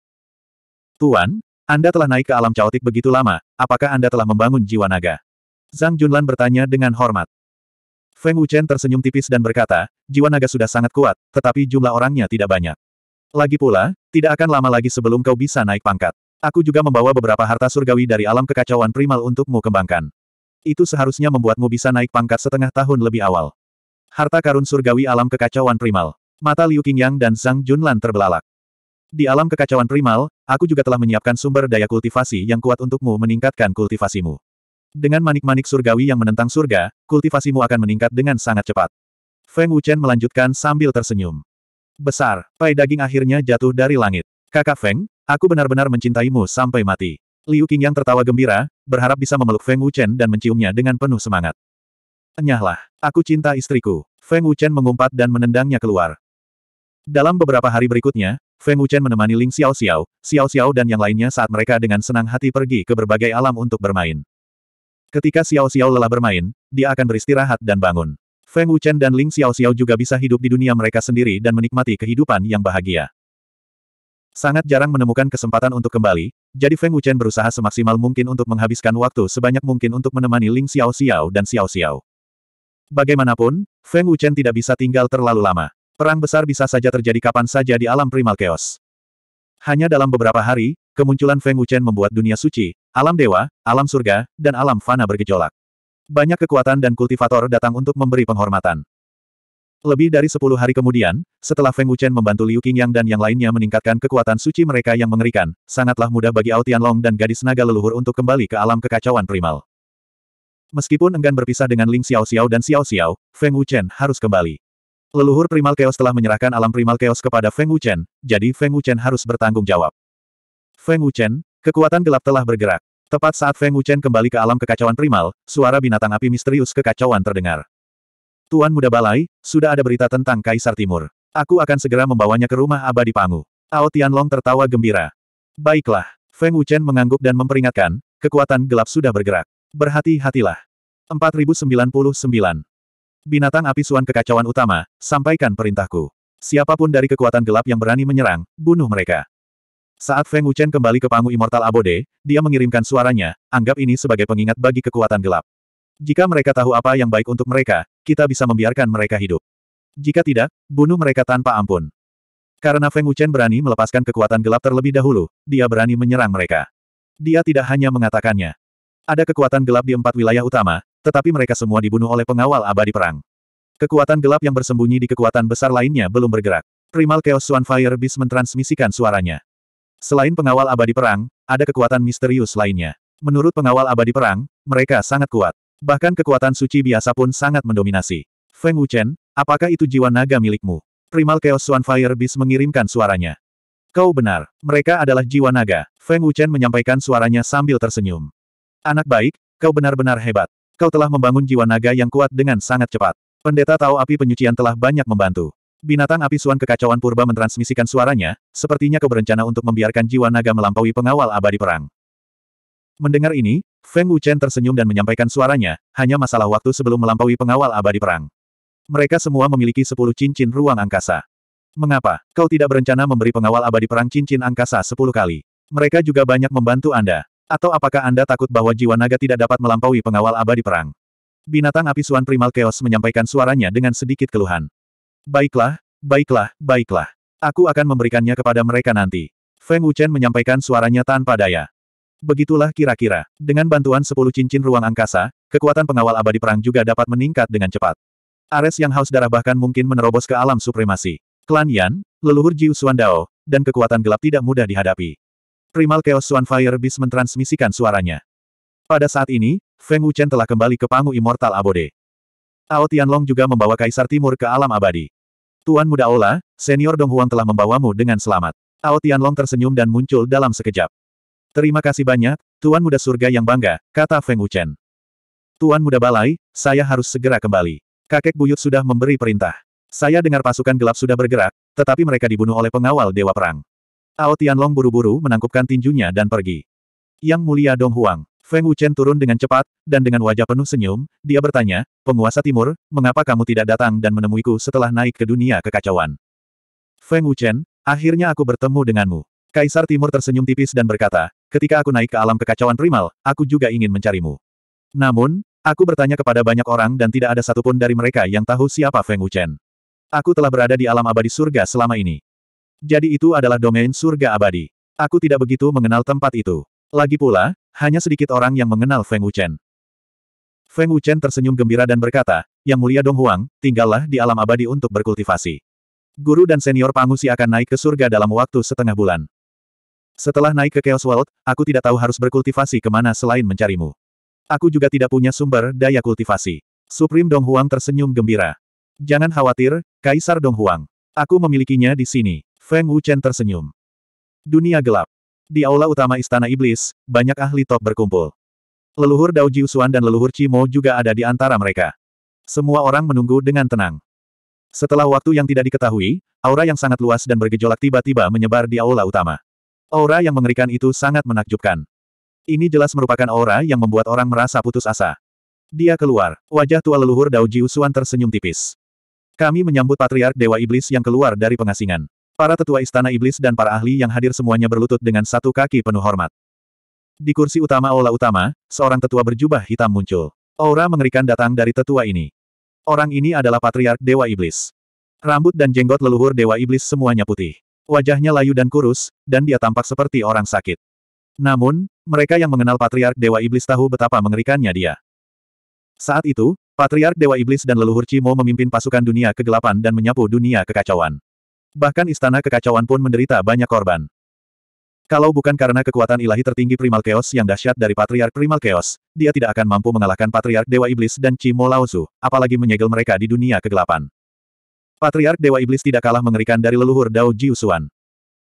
[SPEAKER 1] Tuan, anda telah naik ke alam caotik begitu lama, apakah Anda telah membangun jiwa naga? Zhang Junlan bertanya dengan hormat. Feng Wuchen tersenyum tipis dan berkata, jiwa naga sudah sangat kuat, tetapi jumlah orangnya tidak banyak. Lagi pula, tidak akan lama lagi sebelum kau bisa naik pangkat. Aku juga membawa beberapa harta surgawi dari alam kekacauan primal untukmu kembangkan. Itu seharusnya membuatmu bisa naik pangkat setengah tahun lebih awal. Harta karun surgawi alam kekacauan primal. Mata Liu Qingyang dan Zhang Junlan terbelalak. Di alam kekacauan primal, aku juga telah menyiapkan sumber daya kultivasi yang kuat untukmu meningkatkan kultivasimu. Dengan manik-manik surgawi yang menentang surga, kultivasimu akan meningkat dengan sangat cepat. Feng Wuchen melanjutkan sambil tersenyum. Besar, pai daging akhirnya jatuh dari langit. Kakak Feng, aku benar-benar mencintaimu sampai mati. Liu Qing yang tertawa gembira, berharap bisa memeluk Feng Wuchen dan menciumnya dengan penuh semangat. Enyahlah, aku cinta istriku. Feng Wuchen mengumpat dan menendangnya keluar. Dalam beberapa hari berikutnya, Feng Wuchen menemani Ling Xiao Xiao, Xiao Xiao dan yang lainnya saat mereka dengan senang hati pergi ke berbagai alam untuk bermain. Ketika Xiao Xiao lelah bermain, dia akan beristirahat dan bangun. Feng Wuchen dan Ling Xiao Xiao juga bisa hidup di dunia mereka sendiri dan menikmati kehidupan yang bahagia. Sangat jarang menemukan kesempatan untuk kembali, jadi Feng Wuchen berusaha semaksimal mungkin untuk menghabiskan waktu sebanyak mungkin untuk menemani Ling Xiao Xiao dan Xiao Xiao. Bagaimanapun, Feng Wuchen tidak bisa tinggal terlalu lama. Perang besar bisa saja terjadi kapan saja di alam primal chaos. Hanya dalam beberapa hari, kemunculan Feng Wuchen membuat dunia suci, alam dewa, alam surga, dan alam fana bergejolak. Banyak kekuatan dan kultivator datang untuk memberi penghormatan. Lebih dari sepuluh hari kemudian, setelah Feng Wuchen membantu Liu Qingyang dan yang lainnya meningkatkan kekuatan suci mereka yang mengerikan, sangatlah mudah bagi Ao Tianlong dan gadis naga leluhur untuk kembali ke alam kekacauan primal. Meskipun enggan berpisah dengan Ling Xiao Xiao dan Xiao Xiao, Feng Wuchen harus kembali. Leluhur Primal Chaos telah menyerahkan alam Primal Chaos kepada Feng Wuchen, jadi Feng Wuchen harus bertanggung jawab. Feng Wuchen, kekuatan gelap telah bergerak. Tepat saat Feng Wuchen kembali ke alam kekacauan primal, suara binatang api misterius kekacauan terdengar. Tuan Muda Balai, sudah ada berita tentang Kaisar Timur. Aku akan segera membawanya ke rumah abadi Pangu. Ao Tianlong tertawa gembira. Baiklah, Feng Wuchen mengangguk dan memperingatkan, kekuatan gelap sudah bergerak. Berhati-hatilah. 4099 Binatang api suan kekacauan utama, sampaikan perintahku. Siapapun dari kekuatan gelap yang berani menyerang, bunuh mereka. Saat Feng Wuchen kembali ke Pangu Immortal Abode, dia mengirimkan suaranya, anggap ini sebagai pengingat bagi kekuatan gelap. Jika mereka tahu apa yang baik untuk mereka, kita bisa membiarkan mereka hidup. Jika tidak, bunuh mereka tanpa ampun. Karena Feng Wuchen berani melepaskan kekuatan gelap terlebih dahulu, dia berani menyerang mereka. Dia tidak hanya mengatakannya. Ada kekuatan gelap di empat wilayah utama, tetapi mereka semua dibunuh oleh pengawal abadi perang. Kekuatan gelap yang bersembunyi di kekuatan besar lainnya belum bergerak. Primal Chaos Fire Beast mentransmisikan suaranya. Selain pengawal abadi perang, ada kekuatan misterius lainnya. Menurut pengawal abadi perang, mereka sangat kuat. Bahkan kekuatan suci biasa pun sangat mendominasi. Feng Wuchen, apakah itu jiwa naga milikmu? Primal Chaos Fire Beast mengirimkan suaranya. Kau benar, mereka adalah jiwa naga. Feng Wuchen menyampaikan suaranya sambil tersenyum. Anak baik, kau benar-benar hebat. Kau telah membangun jiwa naga yang kuat dengan sangat cepat. Pendeta tahu api penyucian telah banyak membantu. Binatang api suan kekacauan purba mentransmisikan suaranya, sepertinya kau berencana untuk membiarkan jiwa naga melampaui pengawal abadi perang. Mendengar ini, Feng Wuchen tersenyum dan menyampaikan suaranya, hanya masalah waktu sebelum melampaui pengawal abadi perang. Mereka semua memiliki sepuluh cincin ruang angkasa. Mengapa, kau tidak berencana memberi pengawal abadi perang cincin angkasa sepuluh kali? Mereka juga banyak membantu Anda. Atau apakah Anda takut bahwa jiwa naga tidak dapat melampaui pengawal abadi perang? Binatang api Suan Primal Chaos menyampaikan suaranya dengan sedikit keluhan. Baiklah, baiklah, baiklah. Aku akan memberikannya kepada mereka nanti. Feng Wuchen menyampaikan suaranya tanpa daya. Begitulah kira-kira. Dengan bantuan sepuluh cincin ruang angkasa, kekuatan pengawal abadi perang juga dapat meningkat dengan cepat. Ares yang haus darah bahkan mungkin menerobos ke alam supremasi. Klan Yan, leluhur Jiu Suan Dao, dan kekuatan gelap tidak mudah dihadapi. Primal Chaos Fire Beast mentransmisikan suaranya. Pada saat ini, Feng Wuchen telah kembali ke Pangu Immortal Abode. Ao Tianlong juga membawa Kaisar Timur ke alam abadi. Tuan Muda Ola, Senior Dong Huang telah membawamu dengan selamat. Ao Tianlong tersenyum dan muncul dalam sekejap. Terima kasih banyak, Tuan Muda Surga yang bangga, kata Feng Wuchen. Tuan Muda Balai, saya harus segera kembali. Kakek Buyut sudah memberi perintah. Saya dengar pasukan gelap sudah bergerak, tetapi mereka dibunuh oleh pengawal Dewa Perang. Ao Tianlong buru-buru menangkupkan tinjunya dan pergi. Yang Mulia Dong Huang, Feng Wuchen turun dengan cepat, dan dengan wajah penuh senyum, dia bertanya, penguasa timur, mengapa kamu tidak datang dan menemuiku setelah naik ke dunia kekacauan? Feng Wuchen, akhirnya aku bertemu denganmu. Kaisar Timur tersenyum tipis dan berkata, ketika aku naik ke alam kekacauan primal, aku juga ingin mencarimu. Namun, aku bertanya kepada banyak orang dan tidak ada satupun dari mereka yang tahu siapa Feng Wuchen. Aku telah berada di alam abadi surga selama ini. Jadi itu adalah domain surga abadi. Aku tidak begitu mengenal tempat itu. Lagi pula, hanya sedikit orang yang mengenal Feng Wuchen. Feng Wuchen tersenyum gembira dan berkata, Yang mulia Dong Huang, tinggallah di alam abadi untuk berkultivasi. Guru dan senior Pangusi akan naik ke surga dalam waktu setengah bulan. Setelah naik ke Chaos World, aku tidak tahu harus berkultivasi kemana selain mencarimu. Aku juga tidak punya sumber daya kultivasi. Supreme Dong Huang tersenyum gembira. Jangan khawatir, Kaisar Dong Huang. Aku memilikinya di sini. Feng Wuchen tersenyum. Dunia gelap. Di aula utama Istana Iblis, banyak ahli top berkumpul. Leluhur Dao Jiusuan dan leluhur Cimo juga ada di antara mereka. Semua orang menunggu dengan tenang. Setelah waktu yang tidak diketahui, aura yang sangat luas dan bergejolak tiba-tiba menyebar di aula utama. Aura yang mengerikan itu sangat menakjubkan. Ini jelas merupakan aura yang membuat orang merasa putus asa. Dia keluar, wajah tua leluhur Dao Jiusuan tersenyum tipis. Kami menyambut Patriark Dewa Iblis yang keluar dari pengasingan. Para tetua istana iblis dan para ahli yang hadir semuanya berlutut dengan satu kaki penuh hormat. Di kursi utama aula utama, seorang tetua berjubah hitam muncul. Aura mengerikan datang dari tetua ini. Orang ini adalah patriark Dewa Iblis. Rambut dan jenggot leluhur Dewa Iblis semuanya putih. Wajahnya layu dan kurus, dan dia tampak seperti orang sakit. Namun, mereka yang mengenal patriark Dewa Iblis tahu betapa mengerikannya dia. Saat itu, patriark Dewa Iblis dan leluhur Cimo memimpin pasukan dunia kegelapan dan menyapu dunia kekacauan. Bahkan istana kekacauan pun menderita banyak korban. Kalau bukan karena kekuatan ilahi tertinggi Primal Chaos yang dahsyat dari Patriark Primal Chaos, dia tidak akan mampu mengalahkan Patriark Dewa Iblis dan Cimo Laozu, apalagi menyegel mereka di dunia kegelapan. Patriark Dewa Iblis tidak kalah mengerikan dari leluhur Dao Jiusuan.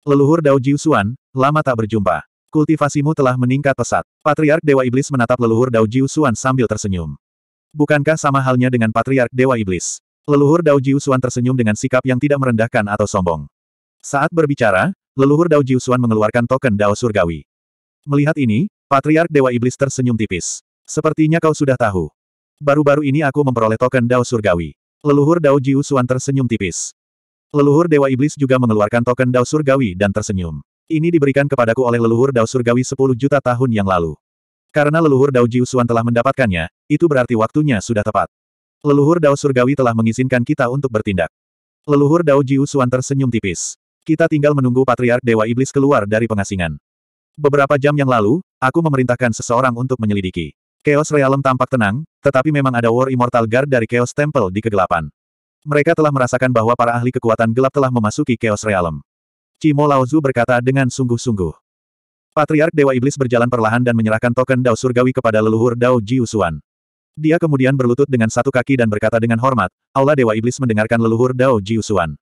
[SPEAKER 1] Leluhur Dao Jiusuan, lama tak berjumpa. Kultivasimu telah meningkat pesat. Patriark Dewa Iblis menatap leluhur Dao Jiusuan sambil tersenyum. Bukankah sama halnya dengan Patriark Dewa Iblis? Leluhur Dao Jiusuan tersenyum dengan sikap yang tidak merendahkan atau sombong. Saat berbicara, leluhur Dao Jiusuan mengeluarkan token Dao Surgawi. Melihat ini, Patriark Dewa Iblis tersenyum tipis. Sepertinya kau sudah tahu. Baru-baru ini aku memperoleh token Dao Surgawi. Leluhur Dao Jiusuan tersenyum tipis. Leluhur Dewa Iblis juga mengeluarkan token Dao Surgawi dan tersenyum. Ini diberikan kepadaku oleh leluhur Dao Surgawi 10 juta tahun yang lalu. Karena leluhur Dao Jiusuan telah mendapatkannya, itu berarti waktunya sudah tepat. Leluhur Dao Surgawi telah mengizinkan kita untuk bertindak. Leluhur Dao Jiu Suan tersenyum tipis. Kita tinggal menunggu Patriark Dewa Iblis keluar dari pengasingan. Beberapa jam yang lalu, aku memerintahkan seseorang untuk menyelidiki. Chaos Realm tampak tenang, tetapi memang ada War Immortal Guard dari Chaos Temple di kegelapan. Mereka telah merasakan bahwa para ahli kekuatan gelap telah memasuki Chaos Realm. Cimo Laozu berkata dengan sungguh-sungguh. Patriark Dewa Iblis berjalan perlahan dan menyerahkan token Dao Surgawi kepada leluhur Dao Jiusuan. Dia kemudian berlutut dengan satu kaki dan berkata dengan hormat, Aula Dewa Iblis mendengarkan leluhur Dao Jiusuan.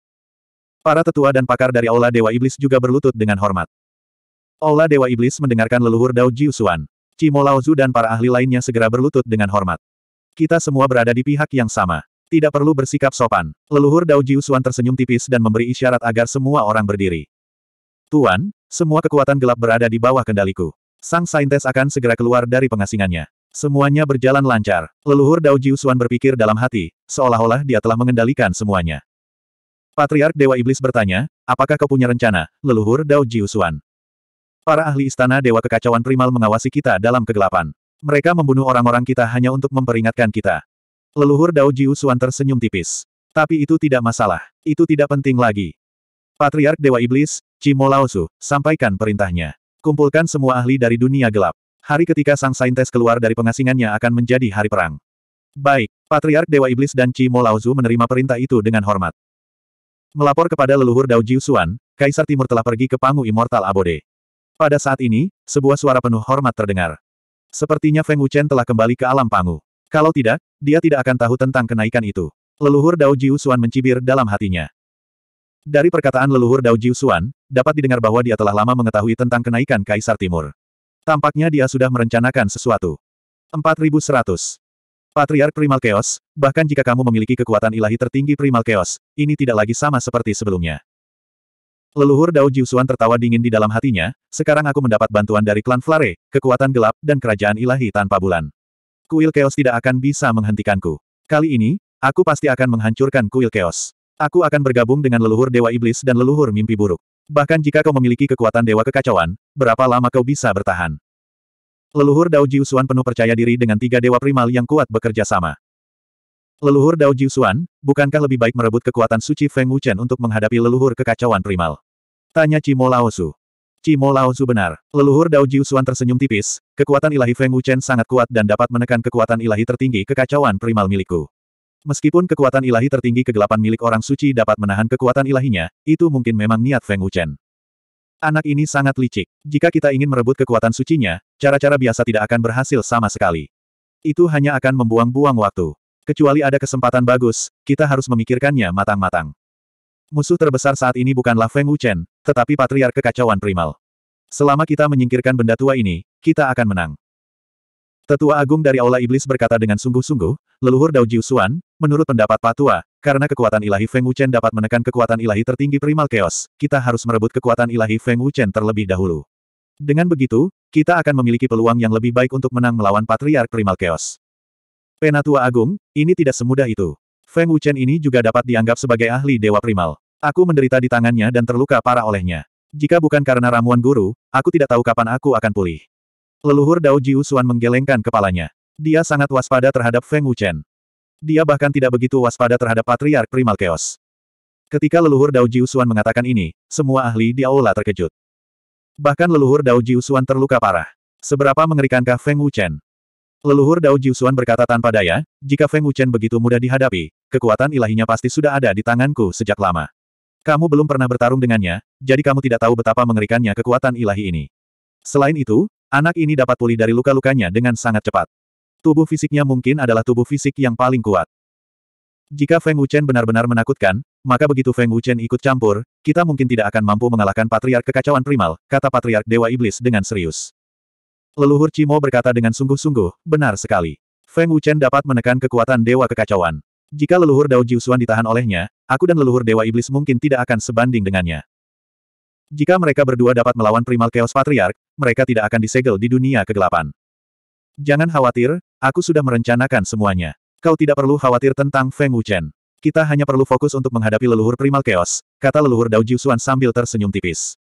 [SPEAKER 1] Para tetua dan pakar dari Aula Dewa Iblis juga berlutut dengan hormat. Aula Dewa Iblis mendengarkan leluhur Dao Jiusuan. Cimo Laozu dan para ahli lainnya segera berlutut dengan hormat. Kita semua berada di pihak yang sama. Tidak perlu bersikap sopan. Leluhur Dao Jiusuan tersenyum tipis dan memberi isyarat agar semua orang berdiri. Tuan, semua kekuatan gelap berada di bawah kendaliku. Sang saintes akan segera keluar dari pengasingannya. Semuanya berjalan lancar. Leluhur Dao Jiusuan berpikir dalam hati, seolah-olah dia telah mengendalikan semuanya. Patriark Dewa Iblis bertanya, apakah kau punya rencana, leluhur Dao Jiusuan? Para ahli istana Dewa Kekacauan Primal mengawasi kita dalam kegelapan. Mereka membunuh orang-orang kita hanya untuk memperingatkan kita. Leluhur Dao Jiusuan tersenyum tipis. Tapi itu tidak masalah. Itu tidak penting lagi. Patriark Dewa Iblis, Cimo Laosu, sampaikan perintahnya. Kumpulkan semua ahli dari dunia gelap. Hari ketika Sang Saintes keluar dari pengasingannya akan menjadi hari perang. Baik, Patriark Dewa Iblis dan Chi Mo Laozu menerima perintah itu dengan hormat. Melapor kepada leluhur Dao Jiusuan, Kaisar Timur telah pergi ke Pangu Immortal Abode. Pada saat ini, sebuah suara penuh hormat terdengar. Sepertinya Feng Wuchen telah kembali ke alam Pangu. Kalau tidak, dia tidak akan tahu tentang kenaikan itu. Leluhur Dao Jiusuan mencibir dalam hatinya. Dari perkataan leluhur Dao Jiusuan, dapat didengar bahwa dia telah lama mengetahui tentang kenaikan Kaisar Timur. Tampaknya dia sudah merencanakan sesuatu. 4100. Patriark Primal Chaos, bahkan jika kamu memiliki kekuatan ilahi tertinggi Primal Chaos, ini tidak lagi sama seperti sebelumnya. Leluhur Dao Jiusuan tertawa dingin di dalam hatinya, sekarang aku mendapat bantuan dari klan Flare, kekuatan gelap, dan kerajaan ilahi tanpa bulan. Kuil Chaos tidak akan bisa menghentikanku. Kali ini, aku pasti akan menghancurkan kuil Chaos. Aku akan bergabung dengan leluhur Dewa Iblis dan leluhur mimpi buruk. Bahkan jika kau memiliki kekuatan Dewa Kekacauan, berapa lama kau bisa bertahan? Leluhur Dao Jiusuan penuh percaya diri dengan tiga dewa primal yang kuat bekerja sama. Leluhur Dao Jiusuan, bukankah lebih baik merebut kekuatan suci Feng Wuchen untuk menghadapi leluhur kekacauan primal? Tanya Cimo Laosu. Cimo Laosu benar. Leluhur Dao Jiusuan tersenyum tipis, kekuatan ilahi Feng Wuchen sangat kuat dan dapat menekan kekuatan ilahi tertinggi kekacauan primal milikku. Meskipun kekuatan ilahi tertinggi kegelapan milik orang suci dapat menahan kekuatan ilahinya, itu mungkin memang niat Feng Wuchen. Anak ini sangat licik. Jika kita ingin merebut kekuatan sucinya, cara-cara biasa tidak akan berhasil sama sekali. Itu hanya akan membuang-buang waktu. Kecuali ada kesempatan bagus, kita harus memikirkannya matang-matang. Musuh terbesar saat ini bukanlah Feng Wuchen, tetapi patriark kekacauan primal. Selama kita menyingkirkan benda tua ini, kita akan menang. Tetua Agung dari Aula Iblis berkata dengan sungguh-sungguh, leluhur Dao Jiu menurut pendapat Patua, karena kekuatan ilahi Feng Wuchen dapat menekan kekuatan ilahi tertinggi primal chaos, kita harus merebut kekuatan ilahi Feng Wuchen terlebih dahulu. Dengan begitu, kita akan memiliki peluang yang lebih baik untuk menang melawan Patriark Primal Chaos. Penatua Agung, ini tidak semudah itu. Feng Wuchen ini juga dapat dianggap sebagai ahli Dewa Primal. Aku menderita di tangannya dan terluka parah olehnya. Jika bukan karena ramuan guru, aku tidak tahu kapan aku akan pulih. Leluhur Dao Jiu Xuan menggelengkan kepalanya. Dia sangat waspada terhadap Feng Wuchen. Dia bahkan tidak begitu waspada terhadap Patriark Primal Chaos. Ketika leluhur Dao Jiu Xuan mengatakan ini, semua ahli di aula terkejut. Bahkan leluhur Dao Jiu Xuan terluka parah. Seberapa mengerikankah Feng Wuchen? Leluhur Dao Jiu Xuan berkata tanpa daya, jika Feng Wuchen begitu mudah dihadapi, kekuatan ilahinya pasti sudah ada di tanganku sejak lama. Kamu belum pernah bertarung dengannya, jadi kamu tidak tahu betapa mengerikannya kekuatan ilahi ini. Selain itu, Anak ini dapat pulih dari luka-lukanya dengan sangat cepat. Tubuh fisiknya mungkin adalah tubuh fisik yang paling kuat. Jika Feng Wuchen benar-benar menakutkan, maka begitu Feng Wuchen ikut campur, kita mungkin tidak akan mampu mengalahkan Patriark Kekacauan Primal, kata Patriark Dewa Iblis dengan serius. Leluhur Cimo berkata dengan sungguh-sungguh, benar sekali. Feng Wuchen dapat menekan kekuatan Dewa Kekacauan. Jika leluhur Dao Jiusuan ditahan olehnya, aku dan leluhur Dewa Iblis mungkin tidak akan sebanding dengannya. Jika mereka berdua dapat melawan Primal Chaos Patriark, mereka tidak akan disegel di dunia kegelapan. Jangan khawatir, aku sudah merencanakan semuanya. Kau tidak perlu khawatir tentang Feng Wuchen. Kita hanya perlu fokus untuk menghadapi leluhur Primal Chaos, kata leluhur Dao Jiusuan sambil tersenyum tipis.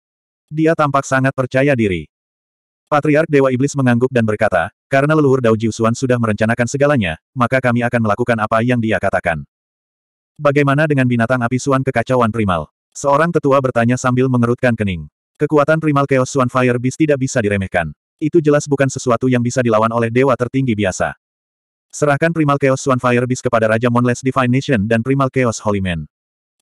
[SPEAKER 1] Dia tampak sangat percaya diri. Patriark Dewa Iblis mengangguk dan berkata, karena leluhur Dao Jiusuan sudah merencanakan segalanya, maka kami akan melakukan apa yang dia katakan. Bagaimana dengan binatang api suan kekacauan primal? Seorang tetua bertanya sambil mengerutkan kening. Kekuatan primal Chaos Swan Fire Beast tidak bisa diremehkan. Itu jelas bukan sesuatu yang bisa dilawan oleh dewa tertinggi biasa. Serahkan primal Chaos Swan Fire Beast kepada Raja Monless Divine Nation dan primal Chaos Holy Man.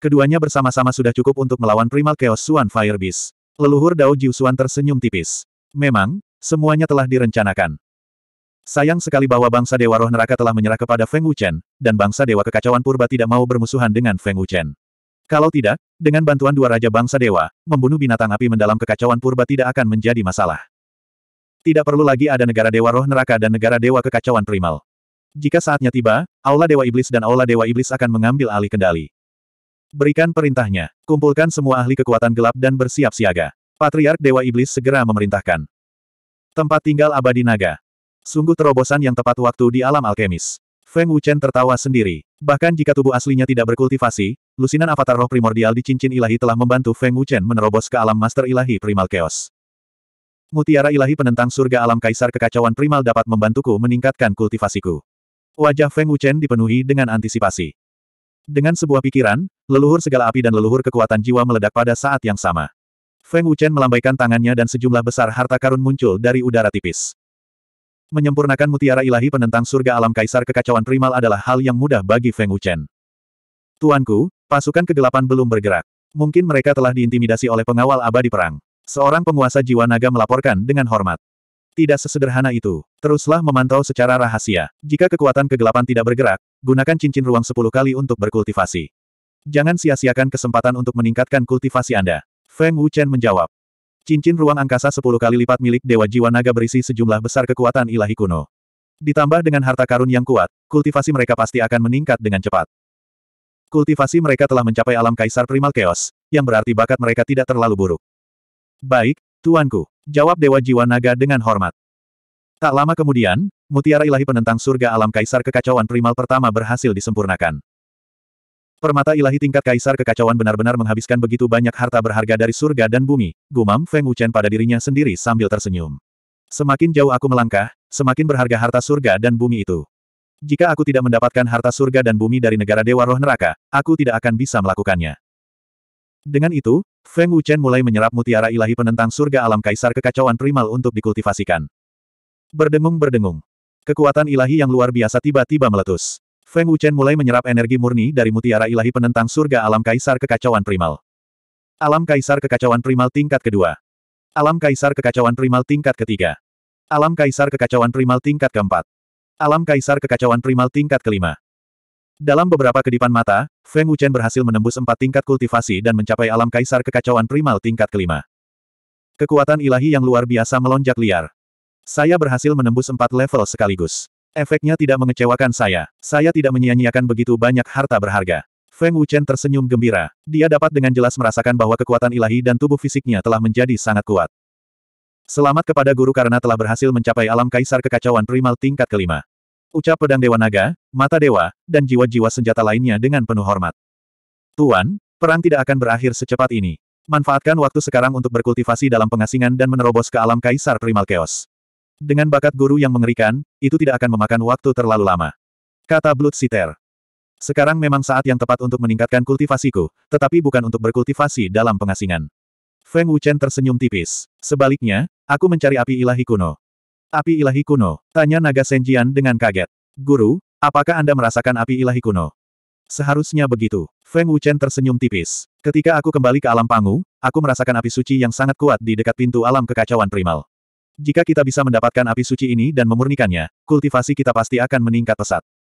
[SPEAKER 1] Keduanya bersama-sama sudah cukup untuk melawan primal Chaos Swan Fire Beast. Leluhur Dao Jiu Xuan tersenyum tipis. Memang, semuanya telah direncanakan. Sayang sekali bahwa bangsa Dewa Roh Neraka telah menyerah kepada Feng Wuchen, dan bangsa Dewa Kekacauan Purba tidak mau bermusuhan dengan Feng Wuchen. Kalau tidak, dengan bantuan dua raja bangsa dewa, membunuh binatang api mendalam kekacauan purba tidak akan menjadi masalah. Tidak perlu lagi ada negara dewa roh neraka dan negara dewa kekacauan primal. Jika saatnya tiba, Aula Dewa Iblis dan Aula Dewa Iblis akan mengambil alih kendali. Berikan perintahnya, kumpulkan semua ahli kekuatan gelap dan bersiap siaga. Patriark Dewa Iblis segera memerintahkan. Tempat tinggal abadi naga. Sungguh terobosan yang tepat waktu di alam alkemis. Feng Wuchen tertawa sendiri. Bahkan jika tubuh aslinya tidak berkultivasi, Lusinan avatar roh primordial di cincin ilahi telah membantu Feng Wuchen menerobos ke alam master ilahi primal chaos. Mutiara ilahi penentang surga alam kaisar kekacauan primal dapat membantuku meningkatkan kultivasiku. Wajah Feng Wuchen dipenuhi dengan antisipasi. Dengan sebuah pikiran, leluhur segala api dan leluhur kekuatan jiwa meledak pada saat yang sama. Feng Wuchen melambaikan tangannya dan sejumlah besar harta karun muncul dari udara tipis. Menyempurnakan mutiara ilahi penentang surga alam kaisar kekacauan primal adalah hal yang mudah bagi Feng Wuchen. Tuanku, pasukan kegelapan belum bergerak. Mungkin mereka telah diintimidasi oleh pengawal abadi perang. Seorang penguasa jiwa naga melaporkan dengan hormat. Tidak sesederhana itu. Teruslah memantau secara rahasia. Jika kekuatan kegelapan tidak bergerak, gunakan cincin ruang 10 kali untuk berkultivasi. Jangan sia-siakan kesempatan untuk meningkatkan kultivasi Anda. Feng Wuchen menjawab. Cincin ruang angkasa 10 kali lipat milik Dewa Jiwa Naga berisi sejumlah besar kekuatan ilahi kuno. Ditambah dengan harta karun yang kuat, kultivasi mereka pasti akan meningkat dengan cepat. Kultivasi mereka telah mencapai alam kaisar primal chaos, yang berarti bakat mereka tidak terlalu buruk. Baik, tuanku, jawab Dewa Jiwa Naga dengan hormat. Tak lama kemudian, mutiara ilahi penentang surga alam kaisar kekacauan primal pertama berhasil disempurnakan. Permata ilahi tingkat kaisar kekacauan benar-benar menghabiskan begitu banyak harta berharga dari surga dan bumi, gumam Feng Wuchen pada dirinya sendiri sambil tersenyum. Semakin jauh aku melangkah, semakin berharga harta surga dan bumi itu. Jika aku tidak mendapatkan harta surga dan bumi dari negara Dewa Roh Neraka, aku tidak akan bisa melakukannya. Dengan itu, Feng Wuchen mulai menyerap mutiara ilahi penentang surga alam kaisar kekacauan primal untuk dikultivasikan. Berdengung-berdengung. Kekuatan ilahi yang luar biasa tiba-tiba meletus. Feng Wuchen mulai menyerap energi murni dari mutiara ilahi penentang surga alam kaisar kekacauan primal. Alam kaisar kekacauan primal tingkat kedua. Alam kaisar kekacauan primal tingkat ketiga. Alam kaisar kekacauan primal tingkat keempat. Alam Kaisar Kekacauan Primal tingkat kelima. Dalam beberapa kedipan mata, Feng Wuchen berhasil menembus empat tingkat kultivasi dan mencapai alam Kaisar Kekacauan Primal tingkat kelima. Kekuatan ilahi yang luar biasa melonjak liar. Saya berhasil menembus empat level sekaligus. Efeknya tidak mengecewakan saya. Saya tidak menyia-nyiakan begitu banyak harta berharga. Feng Wuchen tersenyum gembira. Dia dapat dengan jelas merasakan bahwa kekuatan ilahi dan tubuh fisiknya telah menjadi sangat kuat. Selamat kepada guru karena telah berhasil mencapai alam kaisar kekacauan primal tingkat kelima. Ucap pedang Dewa Naga, Mata Dewa, dan jiwa-jiwa senjata lainnya dengan penuh hormat. Tuan, perang tidak akan berakhir secepat ini. Manfaatkan waktu sekarang untuk berkultivasi dalam pengasingan dan menerobos ke alam kaisar primal chaos. Dengan bakat guru yang mengerikan, itu tidak akan memakan waktu terlalu lama. Kata Blood Sitter. Sekarang memang saat yang tepat untuk meningkatkan kultivasiku, tetapi bukan untuk berkultivasi dalam pengasingan. Feng Wuchen tersenyum tipis. Sebaliknya, Aku mencari api ilahi kuno. Api ilahi kuno, tanya naga Senjian dengan kaget. Guru, apakah Anda merasakan api ilahi kuno? Seharusnya begitu. Feng Wuchen tersenyum tipis. Ketika aku kembali ke alam pangu, aku merasakan api suci yang sangat kuat di dekat pintu alam kekacauan primal. Jika kita bisa mendapatkan api suci ini dan memurnikannya, kultivasi kita pasti akan meningkat pesat.